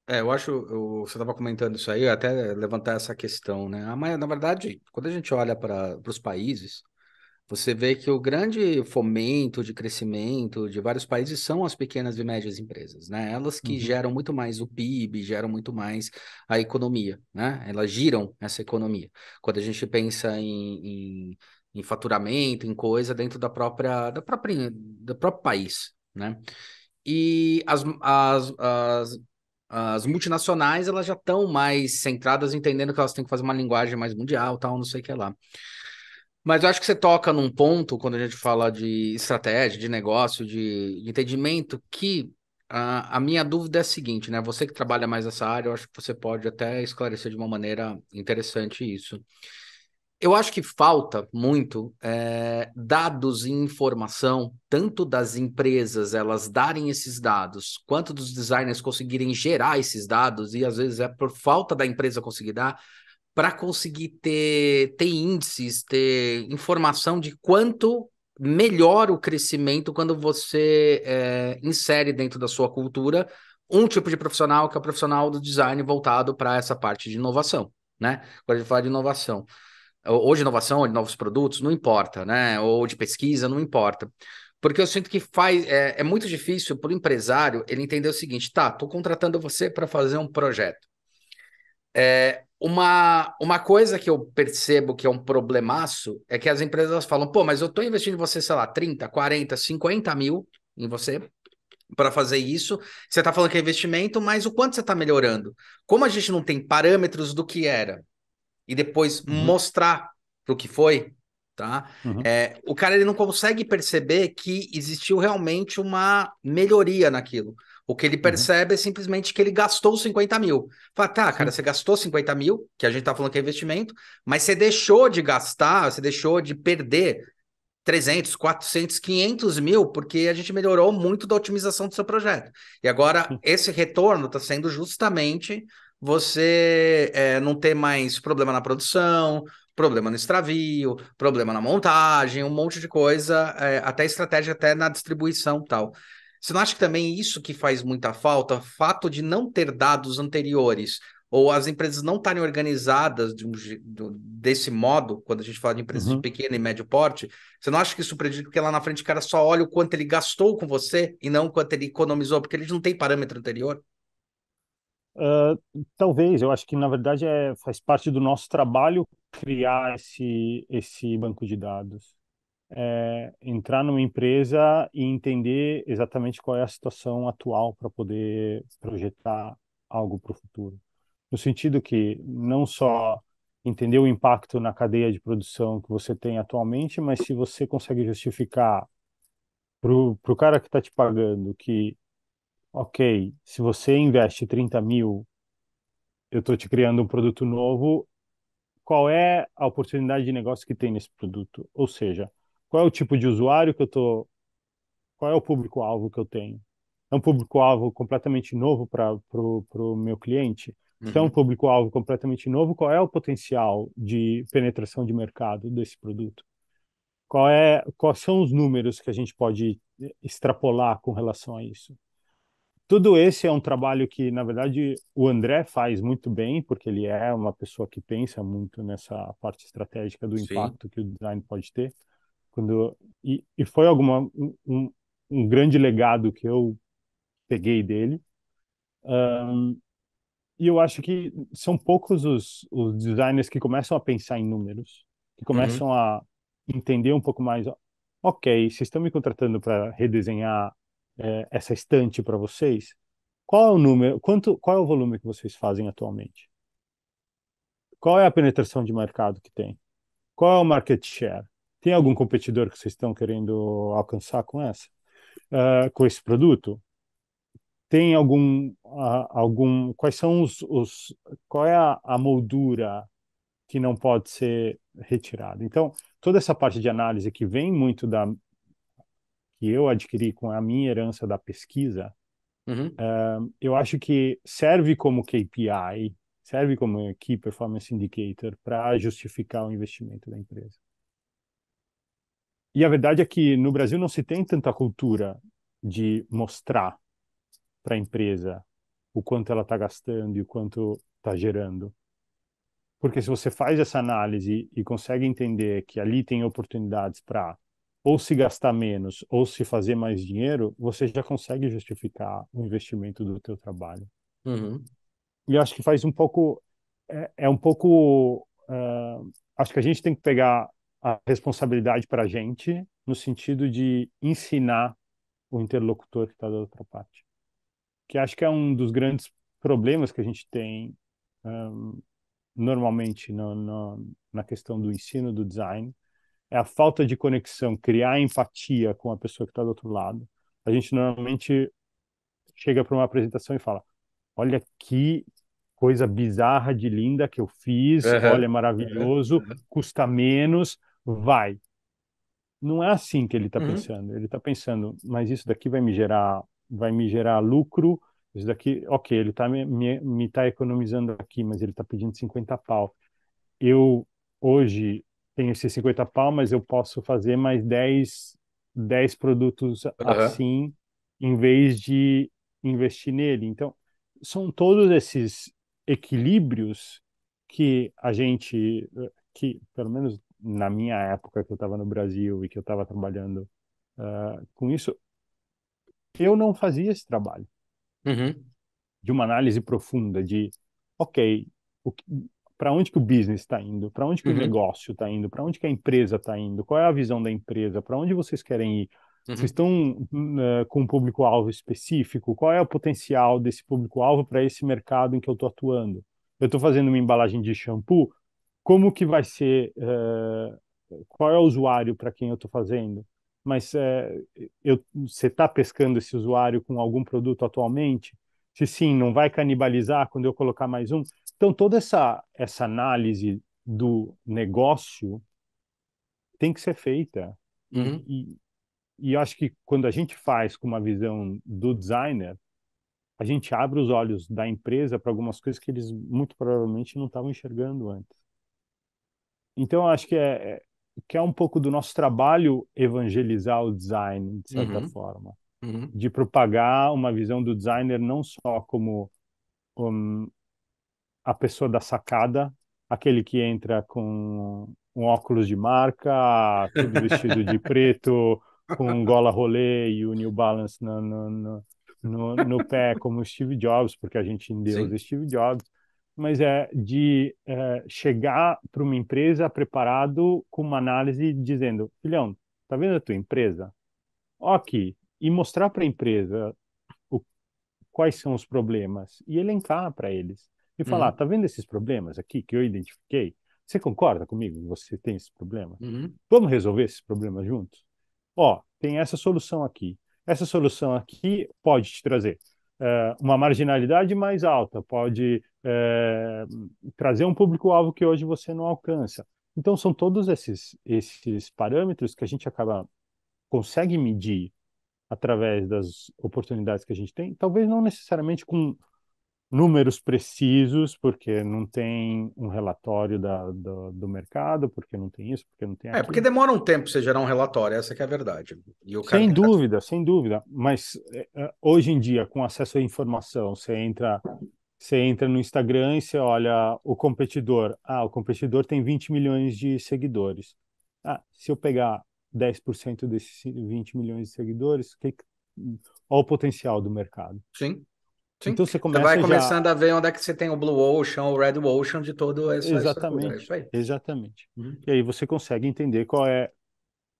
É, eu acho, eu, você estava comentando isso aí, até levantar essa questão, né? Mas, na verdade, quando a gente olha para os países, você vê que o grande fomento de crescimento de vários países são as pequenas e médias empresas, né? Elas que uhum. geram muito mais o PIB, geram muito mais a economia, né? Elas giram essa economia. Quando a gente pensa em, em, em faturamento, em coisa dentro da própria, da própria, do próprio país, né? E as, as, as as multinacionais elas já estão mais centradas, entendendo que elas têm que fazer uma linguagem mais mundial, tal, não sei o que lá. Mas eu acho que você toca num ponto, quando a gente fala de estratégia, de negócio, de, de entendimento, que a, a, minha dúvida é a seguinte, né? Você que trabalha mais essa área, eu acho que você pode até esclarecer de uma maneira interessante isso. Eu acho que falta muito é, dados e informação, tanto das empresas elas darem esses dados, quanto dos designers conseguirem gerar esses dados, e às vezes é por falta da empresa conseguir dar, para conseguir ter, ter índices, ter informação de quanto melhora o crescimento quando você é, insere dentro da sua cultura um tipo de profissional que é o profissional do design voltado para essa parte de inovação, né? Quando a gente fala de inovação, ou de inovação, ou de novos produtos, não importa, né? Ou de pesquisa, não importa. Porque eu sinto que faz é, é muito difícil para o empresário ele entender o seguinte: tá, estou contratando você para fazer um projeto. É, uma, uma coisa que eu percebo que é um problemaço é que as empresas falam, pô, mas eu estou investindo em você, sei lá, 30, 40, 50 mil em você para fazer isso. Você está falando que é investimento, mas o quanto você está melhorando? Como a gente não tem parâmetros do que era e depois uhum. mostrar para o que foi, tá? Uhum. É, o cara ele não consegue perceber que existiu realmente uma melhoria naquilo. O que ele uhum. percebe uhum. é simplesmente que ele gastou 50 mil. Fala, tá, cara, Sim. você gastou 50 mil, que a gente tá falando que é investimento, mas você deixou de gastar, você deixou de perder 300, 400, 500 mil, porque a gente melhorou muito da otimização do seu projeto. E agora, Sim. esse retorno está sendo justamente você é, não ter mais problema na produção, problema no extravio, problema na montagem, um monte de coisa, é, até estratégia, até na distribuição tal. Você não acha que também isso que faz muita falta, fato de não ter dados anteriores, ou as empresas não estarem organizadas de um, do, desse modo, quando a gente fala de empresas uhum. de pequeno e médio porte, você não acha que isso prejudica porque lá na frente o cara só olha o quanto ele gastou com você e não o quanto ele economizou, porque ele não tem parâmetro anterior? Uh, talvez, eu acho que na verdade é, faz parte do nosso trabalho criar esse, esse banco de dados é, entrar numa empresa e entender exatamente qual é a situação atual para poder projetar algo para o futuro. No sentido que não só entender o impacto na cadeia de produção que você tem atualmente, mas se você consegue justificar para o cara que está te pagando que, ok, se você investe 30 mil, eu estou te criando um produto novo, qual é a oportunidade de negócio que tem nesse produto? Ou seja, qual é o tipo de usuário que eu tô? Qual é o público-alvo que eu tenho? É um público-alvo completamente novo para o meu cliente? É uhum. um público-alvo completamente novo, qual é o potencial de penetração de mercado desse produto? Qual é, quais são os números que a gente pode extrapolar com relação a isso? Tudo esse é um trabalho que, na verdade, o André faz muito bem, porque ele é uma pessoa que pensa muito nessa parte estratégica do impacto que o design pode ter. Quando e, e foi alguma um, um grande legado que eu peguei dele. Um, e eu acho que são poucos os, os designers que começam a pensar em números, que uhum. começam uhum. a entender um pouco mais. Ok, vocês estão me contratando para redesenhar é, essa estante para vocês. Qual é o número? Quanto? Qual é o volume que vocês fazem atualmente? Qual é a penetração de mercado que tem? Qual é o market share? Tem algum competidor que vocês estão querendo alcançar com essa, uh, com esse produto? Tem algum, uh, algum, quais são os, os qual é a, a moldura que não pode ser retirada? Então, toda essa parte de análise que vem muito da que eu adquiri com a minha herança da pesquisa, uhum. uh, eu acho que serve como KPI, serve como Key Performance Indicator para justificar o investimento da empresa. E a verdade é que no Brasil não se tem tanta cultura de mostrar para a empresa o quanto ela está gastando e o quanto está gerando. Porque se você faz essa análise e consegue entender que ali tem oportunidades para ou se gastar menos ou se fazer mais dinheiro, você já consegue justificar o investimento do teu trabalho. Uhum. E acho que faz um pouco é, é um pouco uh, acho que a gente tem que pegar a responsabilidade para a gente, no sentido de ensinar o interlocutor que está da outra parte. Que acho que é um dos grandes problemas que a gente tem um, normalmente no, no, na questão do ensino, do design, é a falta de conexão, criar empatia com a pessoa que está do outro lado. A gente normalmente chega para uma apresentação e fala: Olha que coisa bizarra de linda que eu fiz, uhum. olha, é maravilhoso, uhum. custa menos, vai. Não é assim que ele está uhum. pensando. Ele está pensando, mas isso daqui vai me gerar, vai me gerar lucro. Isso daqui, ok, ele está me, me, me tá economizando aqui, mas ele está pedindo 50 pau. Eu hoje tenho esses 50 pau, mas eu posso fazer mais 10, 10 produtos uhum. assim, em vez de investir nele. Então, são todos esses equilíbrios que a gente, eh, que pelo menos na minha época que eu estava no Brasil e que eu estava trabalhando uh, com isso, eu não fazia esse trabalho uhum. de uma análise profunda de, ok, para onde que o business está indo, para onde que uhum. o negócio está indo, para onde que a empresa está indo, qual é a visão da empresa, para onde vocês querem ir, Uhum. Vocês estão uh, hum, ah, com um público-alvo específico? Qual é o potencial desse público-alvo para esse mercado em que eu estou atuando? Eu estou fazendo uma embalagem de shampoo? como que vai ser, eh, qual é o usuário para quem eu estou fazendo, mas eh, eu, você está pescando esse usuário com algum produto atualmente? Se sim, não vai canibalizar quando eu colocar mais um? Então, toda essa, essa análise do negócio tem que ser feita. Uhum. E, e acho que quando a gente faz com uma visão do designer, a gente abre os olhos da empresa para algumas coisas que eles muito provavelmente não estavam enxergando antes. Então, acho que é, é, que é um pouco do nosso trabalho evangelizar o design, de certa uhum. forma. Uhum. De propagar uma visão do designer não só como um, a pessoa da sacada, aquele que entra com um óculos de marca, tudo vestido de preto, com gola rolê e o New Balance no, no, no, no, no pé, como Steve Jobs, porque a gente endeusa Steve Jobs mas é de é, chegar para uma empresa preparado com uma análise dizendo, filhão, tá vendo a tua empresa? Ó aqui, e mostrar para a empresa o, quais são os problemas e elencar para eles. E falar, uhum. tá vendo esses problemas aqui que eu identifiquei? Você concorda comigo você tem esses problemas? Uhum. Vamos resolver esses problemas juntos? Ó, tem essa solução aqui. Essa solução aqui pode te trazer uh, uma marginalidade mais alta, pode é, trazer um público-alvo que hoje você não alcança. Então, são todos esses, esses parâmetros que a gente acaba consegue medir através das oportunidades que a gente tem, talvez não necessariamente com números precisos, porque não tem um relatório da, do, do mercado, porque não tem isso, porque não tem aquilo. É, porque demora um tempo você gerar um relatório, essa é a verdade. sem tá dúvida, sem dúvida. Mas é, é, hoje em dia, com acesso à informação, você entra você entra no Instagram e você olha o competidor. Ah, o competidor tem 20 milhões de seguidores. Ah, se eu pegar 10% desses 20 milhões de seguidores, que, olha o potencial do mercado. Sim. Sim. Então você começa você vai já... começando a ver onde é que você tem o Blue Ocean, o Red Ocean de todo esse Exatamente. É exatamente. Uhum. E aí você consegue entender qual é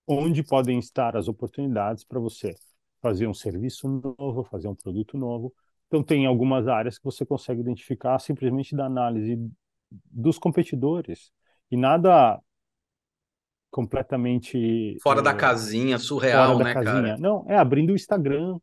onde podem estar as oportunidades para você fazer um serviço novo, fazer um produto novo então, tem algumas áreas que você consegue identificar simplesmente da análise dos competidores. E nada completamente. Fora é, da casinha, surreal, da né, casinha. cara? Não, é abrindo o Instagram,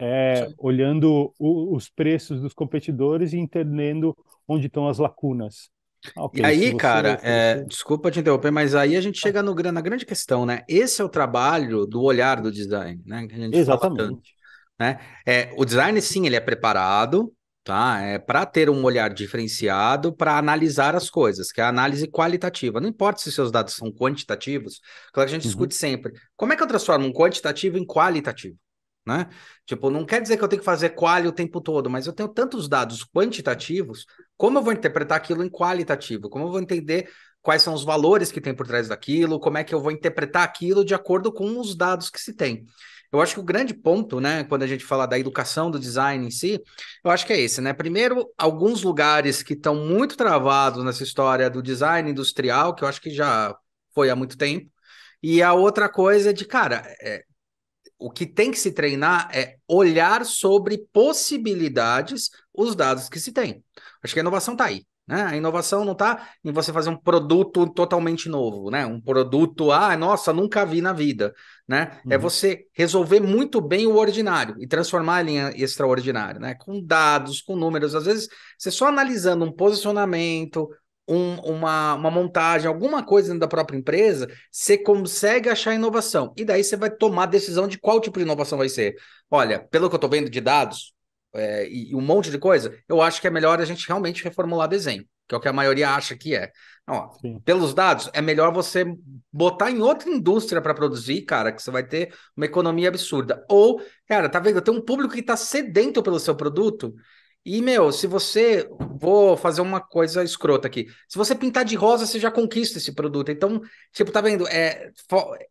é, olhando o, os preços dos competidores e entendendo onde estão as lacunas. Ah, okay, e aí, cara, é, você... é, desculpa te interromper, mas aí a gente ah. chega no, na grande questão, né? Esse é o trabalho do olhar do design, né? Exatamente. Né? É, o design, sim, ele é preparado tá? é para ter um olhar diferenciado para analisar as coisas, que é a análise qualitativa. Não importa se seus dados são quantitativos, claro que a gente uhum. discute sempre. Como é que eu transformo um quantitativo em qualitativo? Né? Tipo, não quer dizer que eu tenho que fazer qual o tempo todo, mas eu tenho tantos dados quantitativos, como eu vou interpretar aquilo em qualitativo? Como eu vou entender quais são os valores que tem por trás daquilo, como é que eu vou interpretar aquilo de acordo com os dados que se tem. Eu acho que o grande ponto, né, quando a gente fala da educação do design em si, eu acho que é esse, né? Primeiro, alguns lugares que estão muito travados nessa história do design industrial, que eu acho que já foi há muito tempo. E a outra coisa é de, cara, é, o que tem que se treinar é olhar sobre possibilidades os dados que se tem. Acho que a inovação está aí. Né? A inovação não está em você fazer um produto totalmente novo, né? Um produto, ah, nossa, nunca vi na vida, né? É uhum. É você resolver muito bem o ordinário e transformar ele em extraordinário, né? Com dados, com números. Às vezes, você só analisando um posicionamento, um, uma, uma montagem, alguma coisa da própria empresa, você consegue achar inovação. E daí você vai tomar a decisão de qual tipo de inovação vai ser. Olha, pelo que eu estou vendo de dados, é, e um monte de coisa, eu acho que é melhor a gente realmente reformular desenho, que é o que a maioria acha que é. Não, ó, pelos dados, é melhor você botar em outra indústria para produzir, cara, que você vai ter uma economia absurda. Ou, cara, tá vendo? Tem um público que está sedento pelo seu produto. E, meu, se você. Vou fazer uma coisa escrota aqui. Se você pintar de rosa, você já conquista esse produto. Então, tipo, tá vendo? É,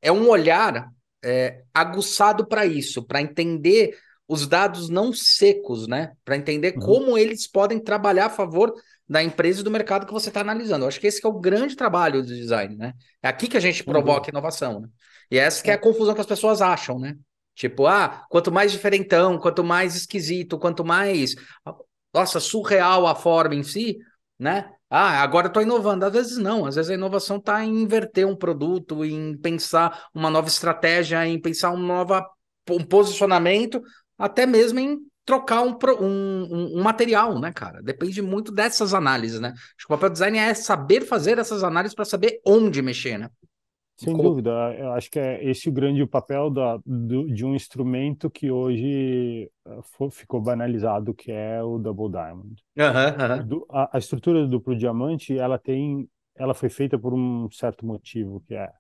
é um olhar é, aguçado para isso, para entender os dados não secos, né? Para entender uhum. como eles podem trabalhar a favor da empresa e do mercado que você está analisando. Eu acho que esse que é o grande trabalho do design, né? É aqui que a gente provoca uhum. inovação. Né? E é essa que é, é a confusão que as pessoas acham, né? Tipo, ah, quanto mais diferentão, quanto mais esquisito, quanto mais, nossa, surreal a forma em si, né? Ah, agora estou inovando. Às vezes não, às vezes a inovação está em inverter um produto, em pensar uma nova estratégia, em pensar um, nova, um posicionamento até mesmo em trocar um, um, um, material, né, cara? Depende muito dessas análises, né? Acho que o papel design é saber fazer essas análises para saber onde mexer, né? Sem Como... dúvida, é, eu acho que é esse o grande papel da, do, de um instrumento que hoje eh, foi, ficou banalizado, que é o Double Diamond. Uhum, uhum. Do, a, a, estrutura do duplo diamante, ela tem, ela foi feita por um certo motivo, que é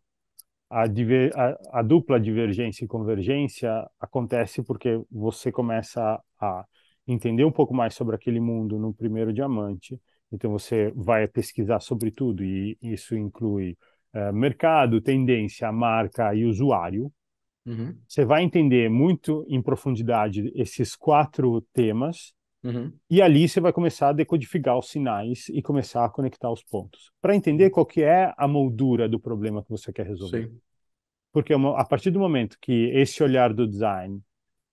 a, diver, a, a, dupla divergência e convergência acontece porque você começa a entender um pouco mais sobre aquele mundo no primeiro diamante, então você vai pesquisar sobre tudo, e isso inclui uh, mercado, tendência, marca e usuário. Uhum. Você vai entender muito em profundidade esses quatro temas, Uhum. E ali você vai começar a decodificar os sinais e começar a conectar os pontos. Para entender uhum. qual que é a moldura do problema que você quer resolver. Sim. Porque é a partir do momento que esse olhar do design,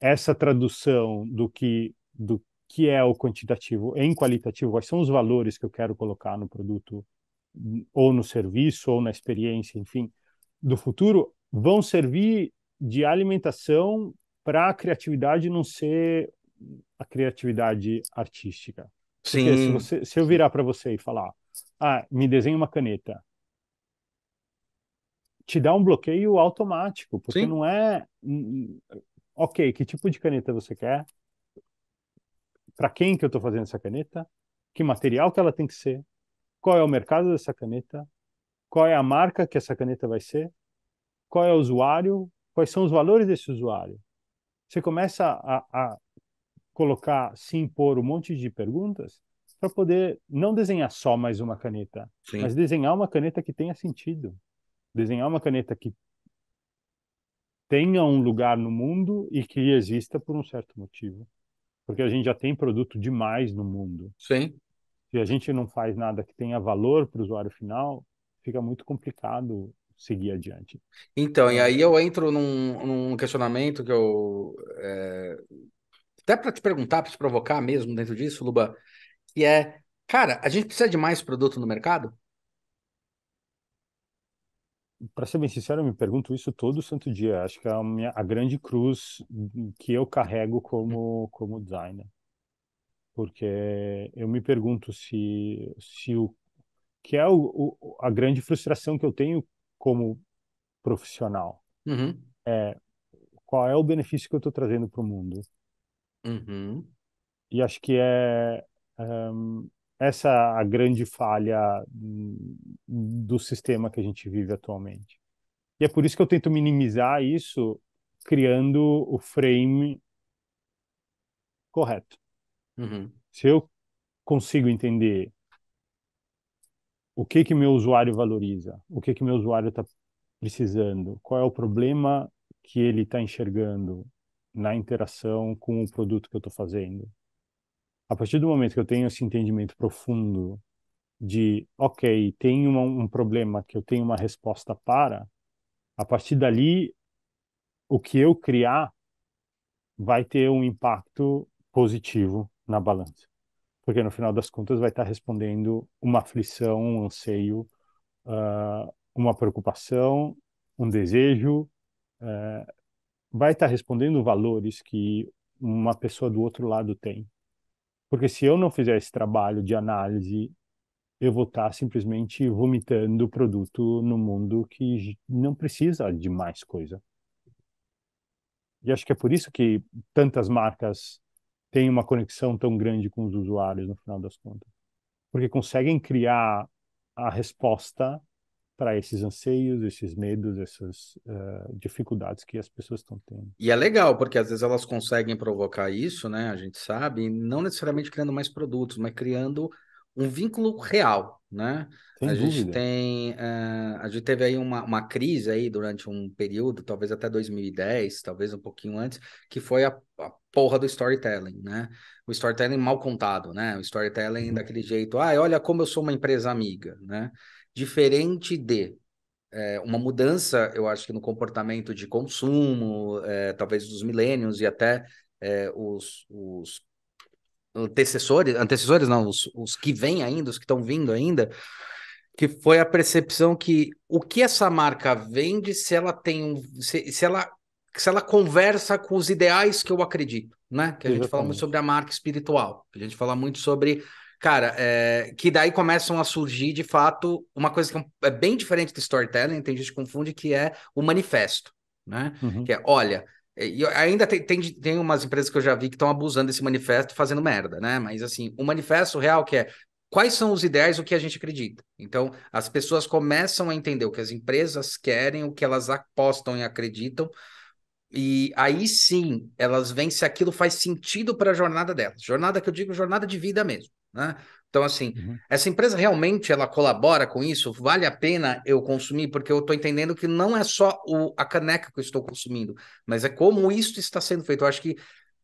essa tradução do que, do que é o quantitativo em qualitativo, quais são os valores que eu quero colocar no produto, ou no serviço, ou na experiência, enfim, do futuro, vão servir de alimentação para a criatividade não ser a criatividade artística. Sim. se, você, se eu virar para você e falar, ah, me desenha uma caneta, te dá um bloqueio automático, porque Sim. não é. Hum, hum, ok, que tipo de caneta você quer? Para quem que eu estou fazendo essa caneta? Que material que ela tem que ser? Qual é o mercado dessa caneta? Qual é a marca que essa caneta vai ser? Qual é o usuário? Quais são os valores desse usuário? Você começa a, a colocar, se impor um monte de perguntas para poder não desenhar só mais uma caneta, Sim. mas desenhar uma caneta que tenha sentido. Desenhar uma caneta que tenha um lugar no mundo e que exista por um certo motivo. Porque a gente já tem produto demais no mundo. Sim. Se a gente não faz nada que tenha valor para o usuário final, fica muito complicado seguir adiante. Então, e então, aí eu entro num, num questionamento que eu é, até para te perguntar, para te provocar mesmo dentro disso, Luba, que é, cara, a gente precisa de mais produto no mercado? Para ser bem sincero, eu me pergunto isso todo santo dia. Acho que é a, minha, a grande cruz que eu carrego como, como designer. Porque eu me pergunto se, se o que é o, o, a grande frustração que eu tenho como profissional. Uhum. É, qual é o benefício que eu estou trazendo para o mundo? Uhum. E acho que é um, essa a grande falha do sistema que a gente vive atualmente. E é por isso que eu tento minimizar isso criando o frame correto. Uhum. Se eu consigo entender o que que meu usuário valoriza, o que que meu usuário está precisando, qual é o problema que ele está enxergando, na interação com o produto que eu estou fazendo. A partir do momento que eu tenho esse entendimento profundo de, ok, tem uma, um problema que eu tenho uma resposta para, a partir dali, o que eu criar vai ter um impacto positivo na balança. Porque no final das contas vai estar respondendo uma aflição, um anseio, uh, uma preocupação, um desejo, uh, vai estar tá respondendo valores que uma pessoa do outro lado tem. Porque se eu não fizer esse trabalho de análise, eu vou estar tá simplesmente vomitando o produto no mundo que não precisa de mais coisa. E acho que é por isso que tantas marcas têm uma conexão tão grande com os usuários no final das contas. Porque conseguem criar a resposta para esses anseios, esses medos, essas uh, dificuldades que as pessoas estão tendo. E é legal, porque às vezes elas conseguem provocar isso, né? A gente sabe, não necessariamente criando mais produtos, mas criando um vínculo real, né? Sem a dúvida. gente tem, uh, a gente teve aí uma, uma crise aí durante um período, talvez até 2010, talvez um pouquinho antes, que foi a, a porra do storytelling, né? O storytelling mal contado, né? O storytelling uhum. daquele jeito, ah, olha como eu sou uma empresa amiga, né? diferente de é, uma mudança, eu acho que no comportamento de consumo, é, talvez dos milênios e até é, os, os antecessores, antecessores não, os, os que vêm ainda, os que estão vindo ainda, que foi a percepção que o que essa marca vende se ela tem um, se, se ela se ela conversa com os ideais que eu acredito, né? Que a Exatamente. gente fala muito sobre a marca espiritual, a gente fala muito sobre Cara, é, que daí começam a surgir, de fato, uma coisa que é, é bem diferente do storytelling, tem gente que confunde, que é o manifesto, né? Uhum. Que é, olha, e ainda tem, tem, tem umas empresas que eu já vi que estão abusando desse manifesto fazendo merda, né? Mas assim, o manifesto real que é quais são os ideais, o que a gente acredita. Então, as pessoas começam a entender o que as empresas querem, o que elas apostam e acreditam, e aí sim elas veem se aquilo faz sentido para a jornada delas. Jornada que eu digo, jornada de vida mesmo. Né? Então, assim, uhum. essa empresa realmente ela colabora com isso? Vale a pena eu consumir? Porque eu estou entendendo que não é só o, a caneca que eu estou consumindo, mas é como isso está sendo feito. Eu acho que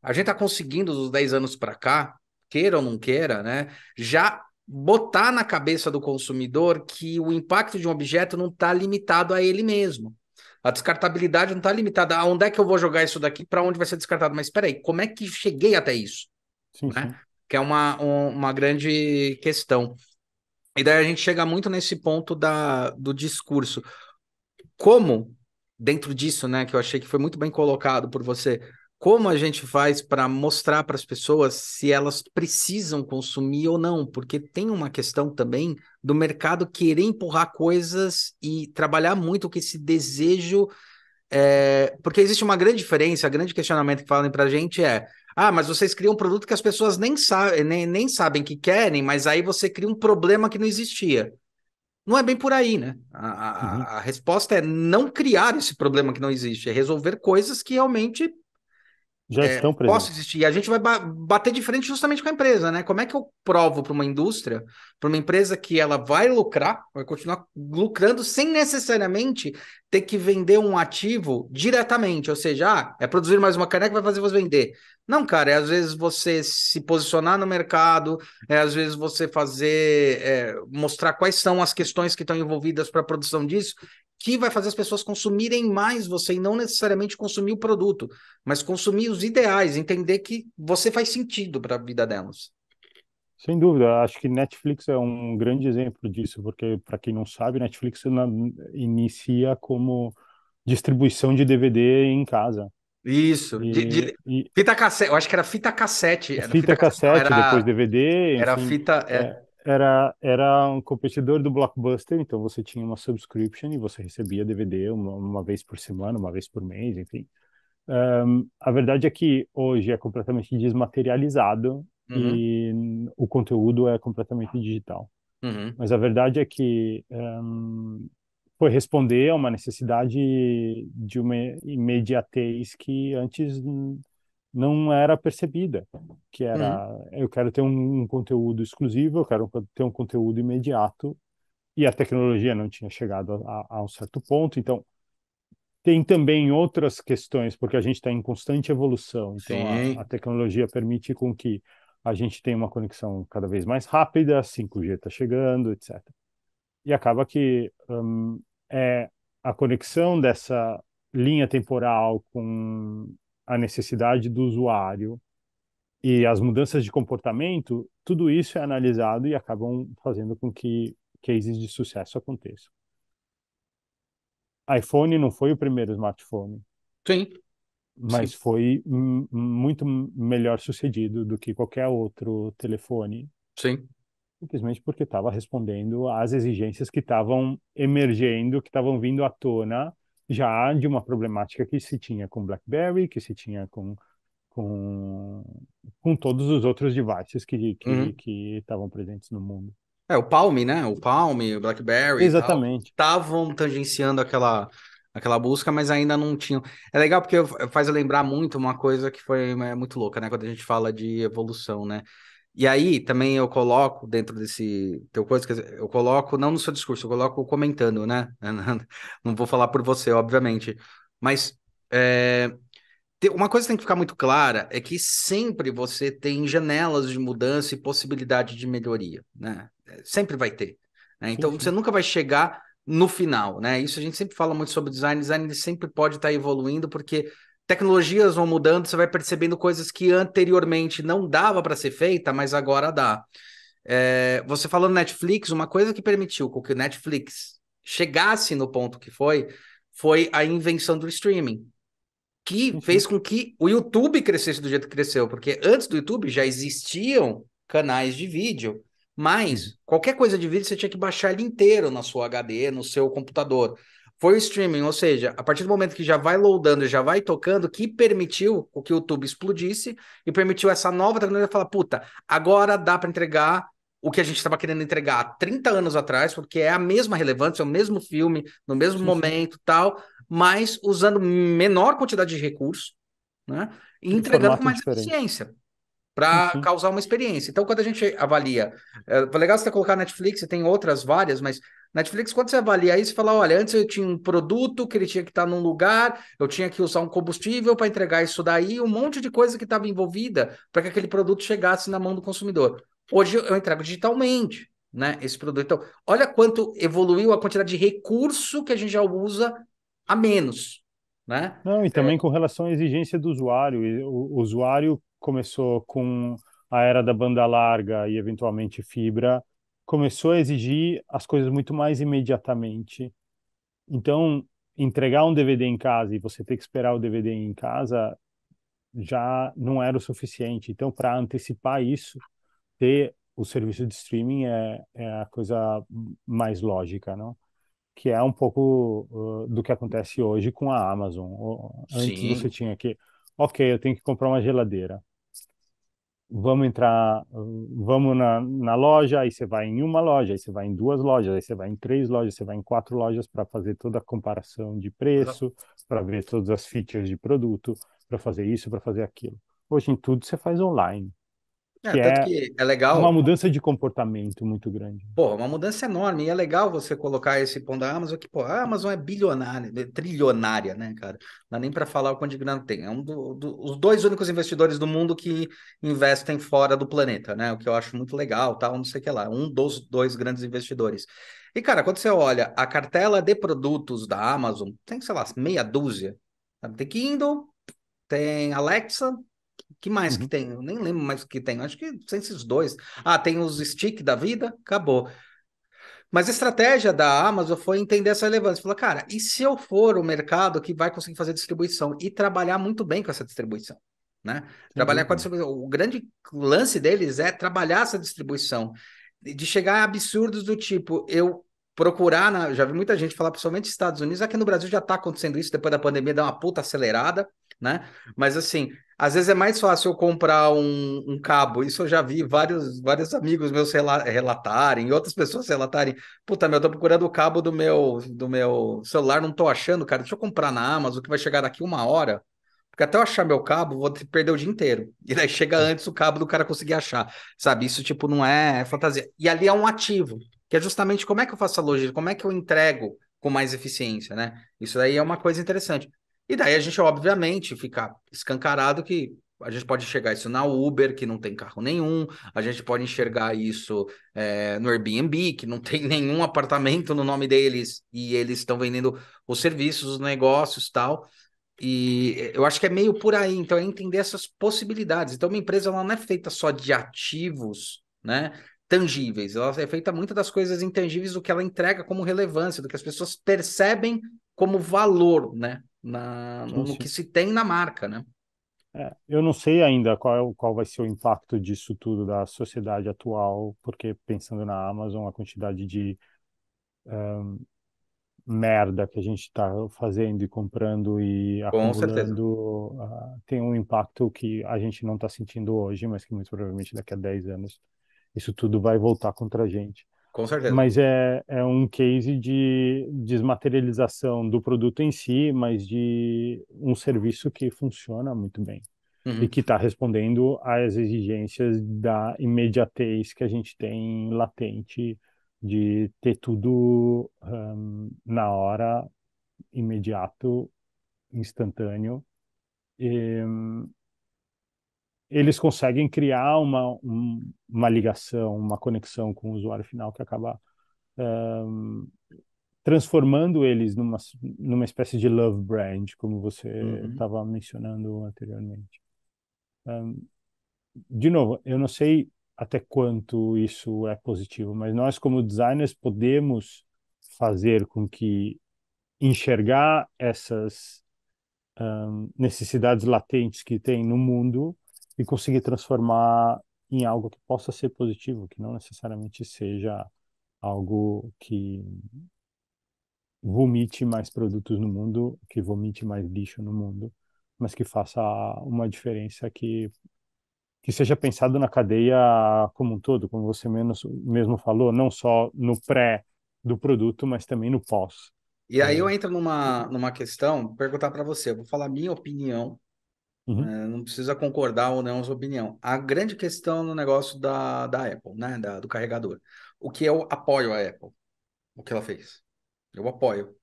a gente está conseguindo, dos 10 anos para cá, queira ou não queira, né? Já botar na cabeça do consumidor que o impacto de um objeto não está limitado a ele mesmo. A descartabilidade não está limitada a onde é que eu vou jogar isso daqui, para onde vai ser descartado. Mas espera aí, como é que cheguei até isso? Sim, né? sim que é uma, um, uma grande questão. E daí a gente chega muito nesse ponto da, do discurso. Como, dentro disso, né, que eu achei que foi muito bem colocado por você, como a gente faz para mostrar para as pessoas se elas precisam consumir ou não, porque tem uma questão também do mercado querer empurrar coisas e trabalhar muito com esse desejo, é... porque existe uma grande diferença, grande questionamento que falam para a gente é ah, mas vocês criam um produto que as pessoas nem, sabe, nem, nem sabem que querem, mas aí você cria um problema que não existia. Não é bem por aí, né? A, uhum. a, resposta é não criar esse problema que não existe, é resolver coisas que realmente já é, estão presentes. Posso existir. E a gente vai ba bater de frente justamente com a empresa, né? Como é que eu provo para uma indústria, para uma empresa que ela vai lucrar, vai continuar lucrando sem necessariamente ter que vender um ativo diretamente, ou seja, ah, é produzir mais uma caneca vai fazer você vender. Não, cara, é às vezes você se posicionar no mercado, é às vezes você fazer, é, mostrar quais são as questões que estão envolvidas para a produção disso, que vai fazer as pessoas consumirem mais você e não necessariamente consumir o produto, mas consumir os ideais, entender que você faz sentido para a vida delas. Sem dúvida, acho que Netflix é um grande exemplo disso, porque para quem não sabe, Netflix inicia como distribuição de DVD em casa. Isso. E, de, de, e... Fita cassete, eu acho que era fita cassete. É era fita, fita cassete, era... depois DVD. Enfim, era fita. É. é... Era, era um competidor do Blockbuster, então você tinha uma subscription e você recebia DVD uma, uma vez por semana, uma vez por mês, enfim. Um, a verdade é que hoje é completamente desmaterializado uhum. e o conteúdo é completamente digital. Uhum. Mas a verdade é que um, foi responder a uma necessidade de uma imediatez que antes não era percebida, que era uhum. eu quero ter um, um, conteúdo exclusivo, eu quero ter um conteúdo imediato e a tecnologia não tinha chegado a, a um certo ponto, então tem também outras questões porque a gente está em constante evolução, então a, a, tecnologia permite com que a gente tenha uma conexão cada vez mais rápida, 5G está chegando, etc. E acaba que um, é a conexão dessa linha temporal com a necessidade do usuário e as mudanças de comportamento, tudo isso é analisado e acabam fazendo com que cases de sucesso aconteçam. iPhone não foi o primeiro smartphone. Sim. Mas Sim. foi muito melhor sucedido do que qualquer outro telefone. Sim simplesmente porque estava respondendo às exigências que estavam emergendo, que estavam vindo à tona já de uma problemática que se tinha com BlackBerry, que se tinha com com, com todos os outros devices que que uhum. estavam presentes no mundo. É, o Palm, né? O Palm, o BlackBerry. Exatamente. Estavam tangenciando aquela, aquela busca, mas ainda não tinham. É legal porque faz eu lembrar muito uma coisa que foi é, muito louca, né? Quando a gente fala de evolução, né? E aí também eu coloco dentro desse teu coisa, quer dizer, eu coloco não no seu discurso, eu coloco comentando, né? Não vou falar por você, obviamente, mas é, uma coisa que tem que ficar muito clara é que sempre você tem janelas de mudança e possibilidade de melhoria, né? Eh, sempre vai ter. Né? Então você nunca vai chegar no final, né? Isso a gente sempre fala muito sobre design, design sempre pode estar tá evoluindo porque tecnologias vão mudando, você vai percebendo coisas que anteriormente não dava para ser feita, mas agora dá. É, você falando Netflix, uma coisa que permitiu que o Netflix chegasse no ponto que foi, foi a invenção do streaming, que uhum. fez com que o YouTube crescesse do jeito que cresceu, porque antes do YouTube já existiam canais de vídeo, mas uhum. qualquer coisa de vídeo você tinha que baixar ele inteiro na sua HD, no seu computador foi o streaming, ou seja, a partir do momento que já vai loadando, já vai tocando, que permitiu o que o YouTube explodisse e permitiu essa nova tecnologia falar, puta, agora dá para entregar o que a gente estava querendo entregar há 30 anos atrás, porque é a mesma relevância, é o mesmo filme, no mesmo Sim. momento tal, mas usando menor quantidade de recursos, né? E entregando com mais diferente. eficiência para uhum. causar uma experiência. Então, quando a gente avalia, é legal você colocar Netflix, você tem outras várias, mas Netflix, quando você avalia isso, você fala: olha, antes eu tinha um produto que ele tinha que estar tá num lugar, eu tinha que usar um combustível para entregar isso daí, um monte de coisa que estava envolvida para que aquele produto chegasse na mão do consumidor. Hoje eu entrego digitalmente né, esse produto. Então, olha quanto evoluiu a quantidade de recurso que a gente já usa a menos. Né? Não, e é. também é... com relação à exigência do usuário. O usuário começou com a era da banda larga e eventualmente fibra, começou a exigir as coisas muito mais imediatamente. Então, entregar um DVD em casa e você ter que esperar o DVD em casa já não era o suficiente. Então, para antecipar isso, ter o serviço de streaming é, é, a coisa mais lógica, não? Que é um pouco uh, do que acontece hoje com a Amazon. Antes Sim. você tinha que, ok, eu tenho que comprar uma geladeira vamos entrar, vamos na, na, loja, aí você vai em uma loja, aí você vai em duas lojas, aí você vai em três lojas, você vai em quatro lojas para fazer toda a comparação de preço, para ver todas as features de produto, para fazer isso, para fazer aquilo. Hoje em tudo você faz online. É, que é, que é legal. Uma mudança de comportamento muito grande. Pô, uma mudança enorme. E é legal você colocar esse ponto da Amazon que, pô, a Amazon é bilionária, é trilionária, né, cara? Não dá nem para falar o quanto de grana tem. É um dos do, dois únicos investidores do mundo que investem fora do planeta, né? O que eu acho muito legal, tal, não sei o que lá. Um dos dois grandes investidores. E, cara, quando você olha a cartela de produtos da Amazon, tem, sei lá, meia dúzia. Tem Kindle, tem Alexa, que mais uhum. que tem? Eu nem lembro mais o que tem. Acho que tem esses dois. Ah, tem os stick da vida, acabou. Mas a estratégia da Amazon foi entender essa relevância. Falou, cara, e se eu for o mercado que vai conseguir fazer distribuição e trabalhar muito bem com essa distribuição? Né? Trabalhar uhum. com a distribuição. O grande lance deles é trabalhar essa distribuição. De chegar a absurdos do tipo, eu procurar, na... já vi muita gente falar, principalmente nos Estados Unidos, aqui é no Brasil já está acontecendo isso depois da pandemia, dá uma puta acelerada, né? Mas assim, às vezes é mais fácil eu comprar um, um cabo. Isso eu já vi vários, vários amigos meus rela relatarem, outras pessoas relatarem. Puta, meu, eu tô procurando o cabo do meu, do meu celular, não tô achando, cara. Deixa eu comprar na Amazon, que vai chegar daqui uma hora. Porque até eu achar meu cabo, vou perder o dia inteiro. E daí chega é. antes o cabo do cara conseguir achar. Sabe? Isso, tipo, não é fantasia. E ali é um ativo, que é justamente como é que eu faço a logística, como é que eu entrego com mais eficiência, né? Isso daí é uma coisa interessante. E daí a gente, obviamente, fica escancarado que a gente pode enxergar isso na Uber, que não tem carro nenhum, a gente pode enxergar isso é, no Airbnb, que não tem nenhum apartamento no nome deles, e eles estão vendendo os serviços, os negócios tal. E eh, eu acho que é meio por aí, então é entender essas possibilidades. Então, uma empresa ela não é feita só de ativos, né? Tangíveis, ela é feita muitas das coisas intangíveis do que ela entrega como relevância, do que as pessoas percebem como valor, né? na, no, no que se tem na marca, né? É, eu não sei ainda qual, qual vai ser o impacto disso tudo da sociedade atual, porque pensando na Amazon, a quantidade de um, merda que a gente está fazendo e comprando e acumulando uh, tem um impacto que a gente não está sentindo hoje, mas que muito provavelmente daqui a 10 anos isso tudo vai voltar contra a gente. Com certeza. Mas é, é um case de desmaterialização do produto em si, mas de um serviço que funciona muito bem. Uhum. E que está respondendo às exigências da imediatez que a gente tem latente de ter tudo um, na hora, imediato, instantâneo. E, eles conseguem criar uma, um, uma ligação, uma conexão com o usuário final que acaba um, transformando eles numa, numa espécie de love brand, como você uhum. estava uhum. mencionando anteriormente. Um, de novo, eu não sei até quanto isso é positivo, mas nós, como designers, podemos fazer com que enxergar essas um, necessidades latentes que tem no mundo e conseguir transformar em algo que possa ser positivo, que não necessariamente seja algo que vomite mais produtos no mundo, que vomite mais lixo no mundo, mas que faça uma diferença que que seja pensado na cadeia como um todo, como você menos, mesmo falou, não só no pré do produto, mas também no pós. E aí é. eu entro numa, numa questão, perguntar para você, eu vou falar minha opinião Uhum. É, não precisa concordar ou não a sua opinião. A grande questão no negócio da, da Apple, né? Da, do carregador. O que eu apoio a Apple? O que ela fez? Eu apoio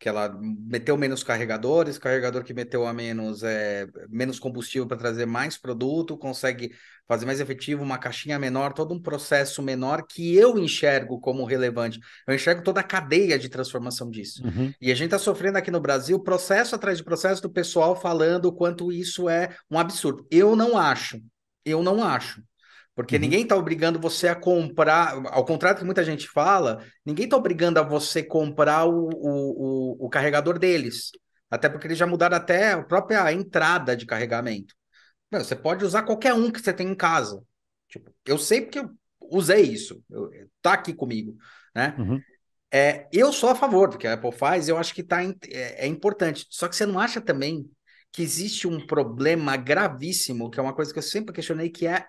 que ela meteu menos carregadores, carregador que meteu a menos, é, menos combustível para trazer mais produto, consegue fazer mais efetivo, uma caixinha menor, todo um processo menor que eu enxergo como relevante. Eu enxergo toda a cadeia de transformação disso. Uhum. E a gente está sofrendo aqui no Brasil processo atrás de processo do pessoal falando o quanto isso é um absurdo. Eu não acho, eu não acho. Porque uhum. ninguém está obrigando você a comprar, ao contrário do que muita gente fala, ninguém está obrigando a você comprar o, o, o, o, carregador deles. Até porque eles já mudaram até a própria entrada de carregamento. Não, você pode usar qualquer um que você tem em casa. Tipo, eu sei porque eu usei isso, eu, eh, tá aqui comigo, né? Uhum. É, eu sou a favor do que a Apple faz, eu acho que tá, é, é importante. Só que você não acha também que existe um problema gravíssimo, que é uma coisa que eu sempre questionei, que é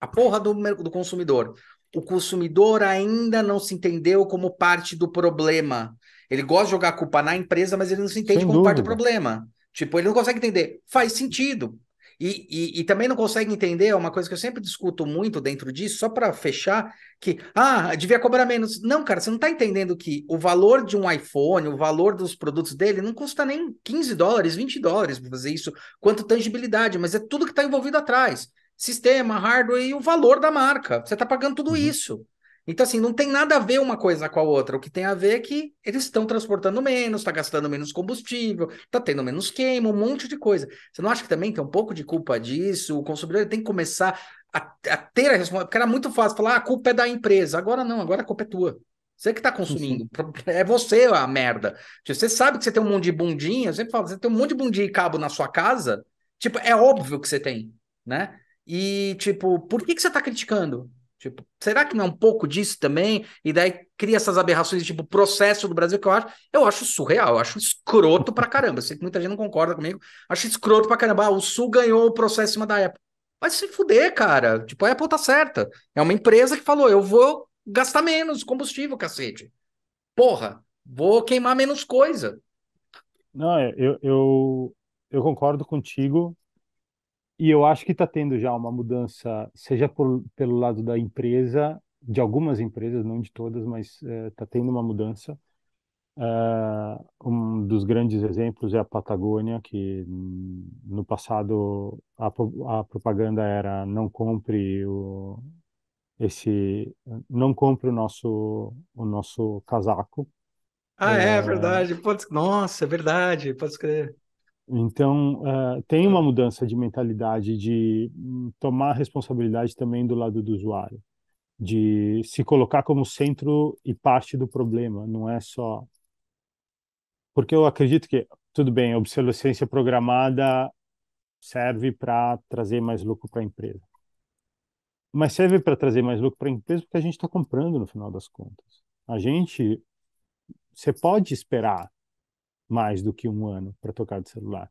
a porra do, do consumidor. O consumidor ainda não se entendeu como parte do problema. Ele gosta de jogar a culpa na empresa, mas ele não se entende Sem como dúvida. parte do problema. Tipo, ele não consegue entender. Faz sentido. E, e, e, também não consegue entender, é uma coisa que eu sempre discuto muito dentro disso, só para fechar, que, ah, devia cobrar menos. Não, cara, você não está entendendo que o valor de um iPhone, o valor dos produtos dele, não custa nem 15 dólares, 20 dólares para fazer isso, quanto tangibilidade, mas é tudo que está envolvido atrás sistema, hardware e o valor da marca. Você está pagando tudo uhum. isso. Então, assim, não tem nada a ver uma coisa com a outra. O que tem a ver é que eles estão transportando menos, está gastando menos combustível, está tendo menos queima, um monte de coisa. Você não acha que também tem um pouco de culpa disso? O consumidor tem que começar a, a ter a responsabilidade. Porque era muito fácil falar, ah, a culpa é da empresa. Agora não, agora a culpa é tua. Você que está consumindo. Uhum. É você a merda. Tipo, você sabe que você tem um monte de bundinha. Eu sempre falo, você tem um monte de bundinha e cabo na sua casa. Tipo, é óbvio que você tem, né? E, tipo, por que, que você está criticando? Tipo, será que não é um pouco disso também? E daí cria essas aberrações, tipo, processo do Brasil, que eu acho, eu acho surreal, eu acho escroto pra caramba. Eu sei que muita gente não concorda comigo, acho escroto pra caramba. Ah, o Sul ganhou o processo em cima da Apple. Vai se fuder, cara. Tipo, a Apple tá certa. É uma empresa que falou, eu vou gastar menos combustível, cacete. Porra, vou queimar menos coisa. Não, eu, eu, eu concordo contigo, e eu acho que está tendo já uma mudança, seja por, pelo lado da empresa, de algumas empresas, não de todas, mas está eh, é, tendo uma mudança. Uh, um dos grandes exemplos é a Patagônia, que no passado a, a propaganda era não compre o, esse, não compre o nosso, o nosso casaco. Ah, é, é verdade. Pode, nossa, é verdade, pode escrever. Então, uh, tem uma mudança de mentalidade de hum, tomar responsabilidade também do lado do usuário, de se colocar como centro e parte do problema, não é só. Porque eu acredito que, tudo bem, obsolescência programada serve para trazer mais lucro para a empresa. Mas serve para trazer mais lucro para a empresa porque a gente está comprando no final das contas. A gente. Você pode esperar mais do que um ano para trocar de celular.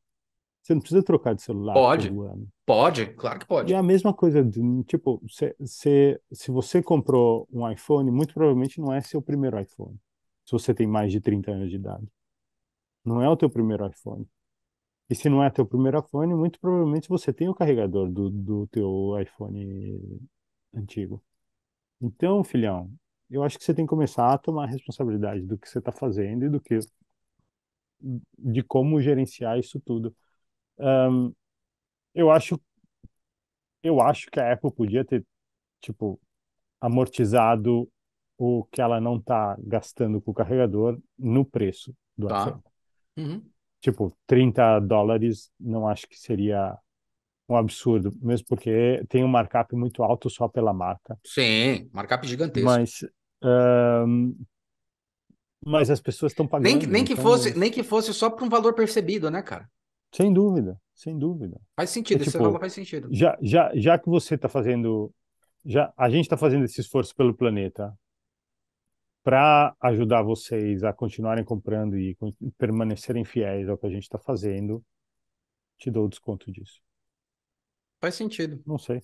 Você não precisa trocar de celular pode, todo ano. Pode, claro que pode. E é a mesma coisa, tipo, se, se, se você comprou um iPhone, muito provavelmente não é seu primeiro iPhone. Se você tem mais de 30 anos de idade. Não é o teu primeiro iPhone. E se não é teu primeiro iPhone, muito provavelmente você tem o carregador do, do teu iPhone antigo. Então, filhão, eu acho que você tem que começar a tomar responsabilidade do que você está fazendo e do que de como gerenciar isso tudo. Um, eu acho, eu acho que a Apple podia ter, tipo, amortizado o que ela não está gastando com o carregador no preço do tá. iPhone. Uhum. Tipo, 30 dólares não acho que seria um absurdo, mesmo porque tem um markup muito alto só pela marca. Sim, markup gigantesco. Mas um, mas as pessoas estão pagando. Nem, nem que então... fosse, é nem que fosse só por um valor percebido, né, cara? Sem dúvida, sem dúvida. Faz é sentido, é, tipo, esse faz sentido. Já, já, já que você está fazendo, já a gente está fazendo esse esforço pelo planeta para ajudar vocês a continuarem comprando e, e permanecerem fiéis ao que a gente está fazendo, te dou o desconto disso. Faz sentido. Não sei.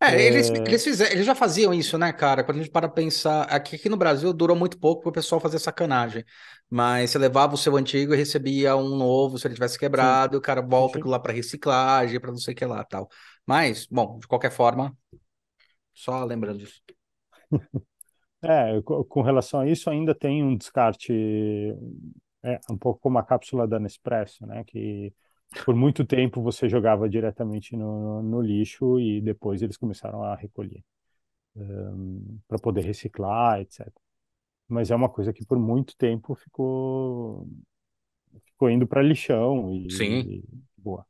É, eles, é. eles, fizeram, eles já faziam isso, né, cara? Quando a gente para pensar. Aqui, aqui no Brasil durou muito pouco para o pessoal fazer sacanagem. Mas você levava o seu antigo e recebia um novo, se ele tivesse quebrado, Sim. o cara volta Sim. aquilo lá para reciclagem, para não sei o que lá tal. Mas, bom, de qualquer forma, só lembrando disso. É, com relação a isso, ainda tem um descarte, é, um pouco como a cápsula da Nespresso, né? Que por muito tempo você jogava diretamente no, no, lixo e depois eles começaram a recolher um, para poder reciclar, etc. Mas é uma coisa que por muito tempo ficou ficou indo para lixão e, Sim. E, boa.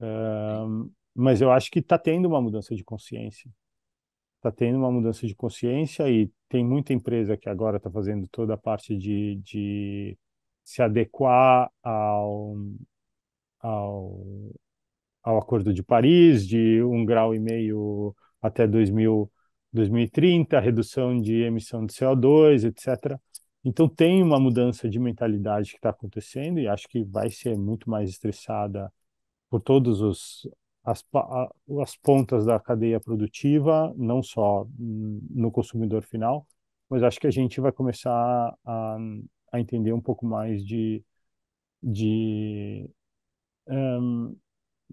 Um, mas eu acho que está tendo uma mudança de consciência. Está tendo uma mudança de consciência e tem muita empresa que agora está fazendo toda a parte de, de se adequar ao, ao, ao Acordo de Paris, de um grau e meio até 2000, 2030, redução de emissão de CO2, etc. Então tem uma mudança de mentalidade que está acontecendo e acho que vai ser muito mais estressada por todos os as, as pontas da cadeia produtiva, não só no consumidor final, mas acho que a gente vai começar a, a entender um pouco mais de, de um,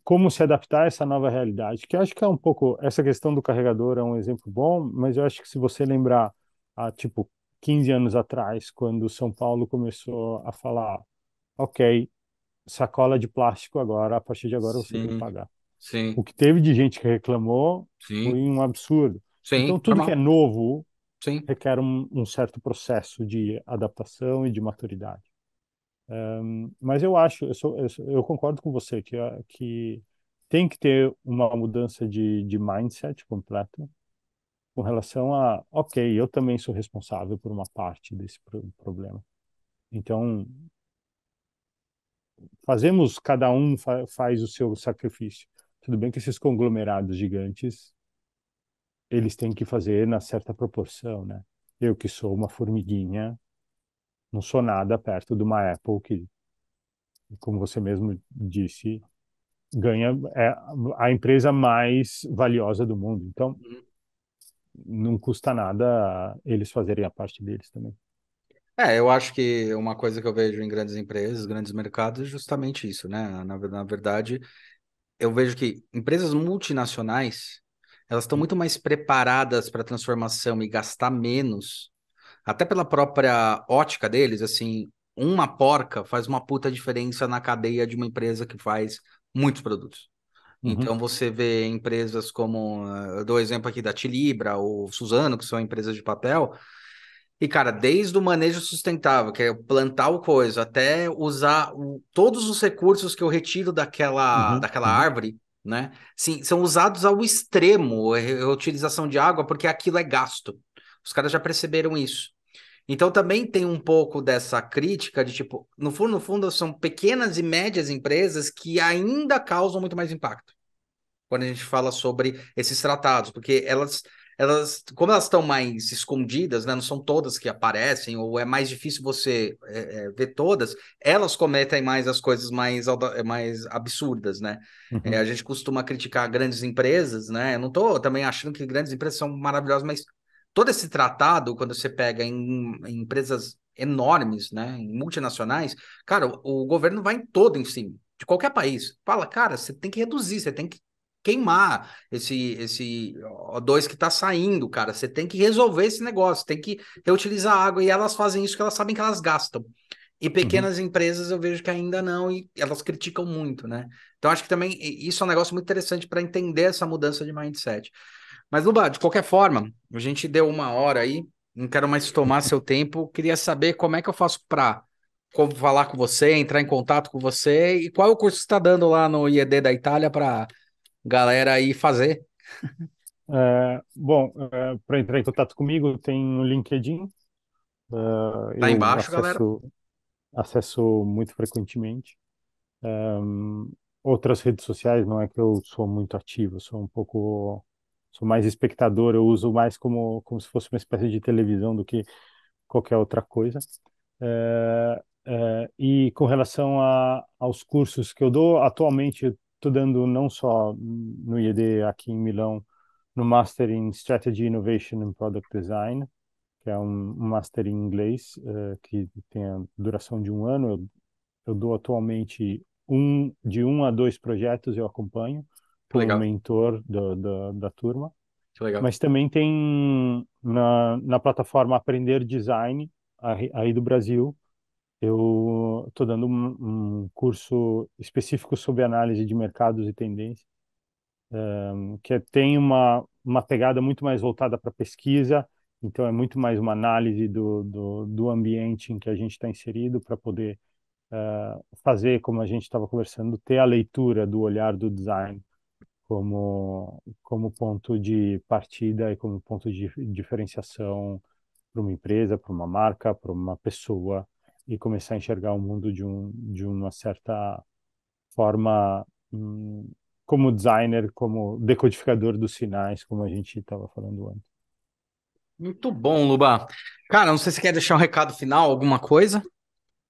como se adaptar a essa nova realidade, que eu acho que é um pouco essa questão do carregador é um exemplo bom, mas eu acho que se você lembrar há tipo 15 anos atrás, quando São Paulo começou a falar, ok, sacola de plástico agora, a partir de agora você sim, tem que pagar. Sim. O que teve de gente que reclamou sim. foi um absurdo. então tudo que é novo requer um, um certo processo de adaptação e de maturidade. Um, mas eu acho, eu, sou, eu, eu, concordo com você que, ah, que tem que ter uma mudança de, de mindset completa com relação a, ok, eu também sou responsável por uma parte desse problema. Então, fazemos, cada um fa faz o seu sacrifício. Tudo bem que esses conglomerados gigantes, eles têm que fazer na certa proporção, né? Eu que sou uma formiguinha, não sou nada perto de uma Apple que, como você mesmo disse, ganha é a empresa mais valiosa do mundo. Então, uhum. não custa nada eles fazerem a parte deles também. É, eu acho que uma coisa que eu vejo em grandes empresas, grandes mercados, é justamente isso, né? Na, na verdade, eu vejo que empresas multinacionais elas estão muito mais preparadas para transformação e gastar menos até pela própria ótica deles, assim, uma porca faz uma puta diferença na cadeia de uma empresa que faz muitos produtos. Uhum. Então você vê empresas como, eh, eu dou exemplo aqui da Tilibra ou Suzano, que são empresas de papel, e, cara, desde o manejo sustentável, que é plantar o coisa, até usar o, todos os recursos que eu retiro daquela, uhum, daquela uhum. árvore, né? Sim, são usados ao extremo a utilização de água, porque aquilo é gasto. Os caras já perceberam isso. Então também tem um pouco dessa crítica de tipo, no fundo, no fundo, são pequenas e médias empresas que ainda causam muito mais impacto. Quando a gente fala sobre esses tratados, porque elas, elas como elas estão mais escondidas, né, não são todas que aparecem, ou é mais difícil você é, é, ver todas, elas cometem mais as coisas mais, mais absurdas, né? Uhum. É, a gente costuma criticar grandes empresas, né? Eu não estou também achando que grandes empresas são maravilhosas, mas todo esse tratado, quando você pega em, em empresas enormes, né, em multinacionais, cara, o, o, governo vai em todo em cima, de qualquer país. Fala, cara, você tem que reduzir, você tem que queimar esse esse O2 que está saindo, cara, você tem que resolver esse negócio, tem que reutilizar água e elas fazem isso que elas sabem que elas gastam. E uhum. pequenas uhum. empresas eu vejo que ainda não, e elas criticam muito, né? Então acho que também isso é um negócio muito interessante para entender essa mudança de mindset. Mas, Luba, de qualquer forma, a gente deu uma hora aí, não quero mais tomar seu tempo. Queria saber como é que eu faço para falar com você, entrar em contato com você e qual é o curso que está dando lá no IED da Itália para galera aí fazer. É, bom, é, para entrar em contato comigo tem o um LinkedIn. Uh, tá embaixo, acesso, galera. Acesso muito frequentemente. Um, outras redes sociais, não é que eu sou muito ativo, sou um pouco sou mais espectador, eu uso mais como, como se fosse uma espécie de televisão do que qualquer outra coisa. É, é, e com relação a, aos cursos que eu dou, atualmente estou dando não só no IED aqui em Milão, no Master in Strategy, Innovation and Product Design, que é um Master em inglês, uh, que tem a duração de um ano. Eu, eu dou atualmente um, de um a dois projetos, eu acompanho por legal. mentor do, do, da turma. Que legal. Mas também tem na, na plataforma Aprender Design, aí do Brasil, eu estou dando um, um, curso específico sobre análise de mercados e tendências, um, eh, que é, tem uma, uma pegada muito mais voltada para pesquisa, então é muito mais uma análise do, do, do ambiente em que a gente está inserido para poder uh, fazer, como a gente estava conversando, ter a leitura do olhar do design como, como ponto de partida e como ponto de diferenciação para uma empresa, para uma marca, para uma pessoa e começar a enxergar o mundo de, um, de uma certa forma hum, como designer, como decodificador dos sinais, como a gente estava falando antes. Muito bom, Luba. Cara, não sei se quer deixar um recado final, alguma coisa?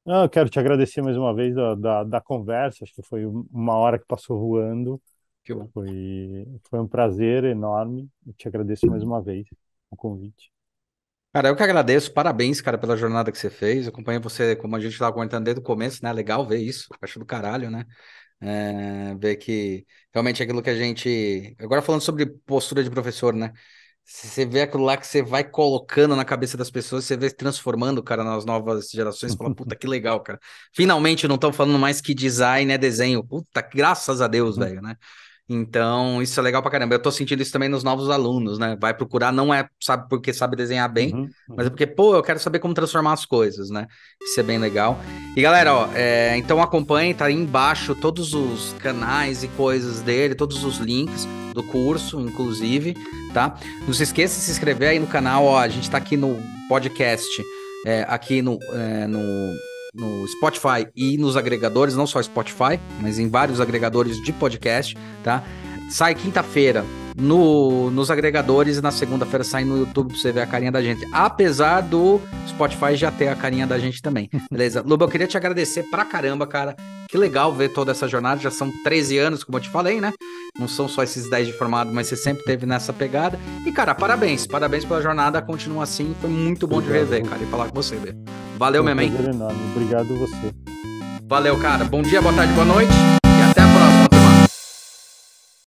Não, eu quero te agradecer mais uma vez da, da, da conversa, acho que foi uma hora que passou voando. Que bom. Foi, foi um prazer enorme. Eu te agradeço mais uhum. uma vez o convite. Cara, eu que agradeço, parabéns, cara, pela jornada que você fez. Acompanhei acompanho você, como a gente estava comentando desde o começo, né? Legal ver isso, acho do caralho, né? É, ver que realmente aquilo que a gente. Agora falando sobre postura de professor, né? Você vê aquilo lá que você vai colocando na cabeça das pessoas, você vê transformando, cara, nas novas gerações. Fala, puta, que legal, cara. Finalmente não estão falando mais que design é desenho. Puta, graças a Deus, uhum. velho, né? Então, isso é legal pra caramba. Eu tô sentindo isso também nos novos alunos, né? Vai procurar, não é sabe porque sabe desenhar bem, uhum, uhum. mas é uhum. porque, pô, eu quero saber como transformar as coisas, né? Isso é bem legal. E galera, ó, é, então acompanhe, tá aí embaixo todos os canais e coisas dele, todos os links do curso, inclusive, tá? Não se esqueça de se inscrever aí no canal, ó. A gente tá aqui no podcast, é, aqui no, é, no no Spotify e nos agregadores, não só Spotify, mas em vários agregadores de podcast, tá? Sai quinta-feira no, nos agregadores e na segunda-feira sai no YouTube pra você ver a carinha da gente. Apesar do Spotify já ter a carinha da gente também. Beleza? Luba, eu queria te agradecer pra caramba, cara. Que legal ver toda essa jornada, já são 13 anos, como eu te falei, né? Não são só esses 10 de formado, mas você sempre teve nessa pegada. E, cara, parabéns, parabéns pela jornada, continua assim, foi muito bom Obrigado. de rever, cara, e falar com você, Bê. Valeu, meu mãe. Obrigado você. Valeu, cara. Bom dia, boa tarde, boa noite.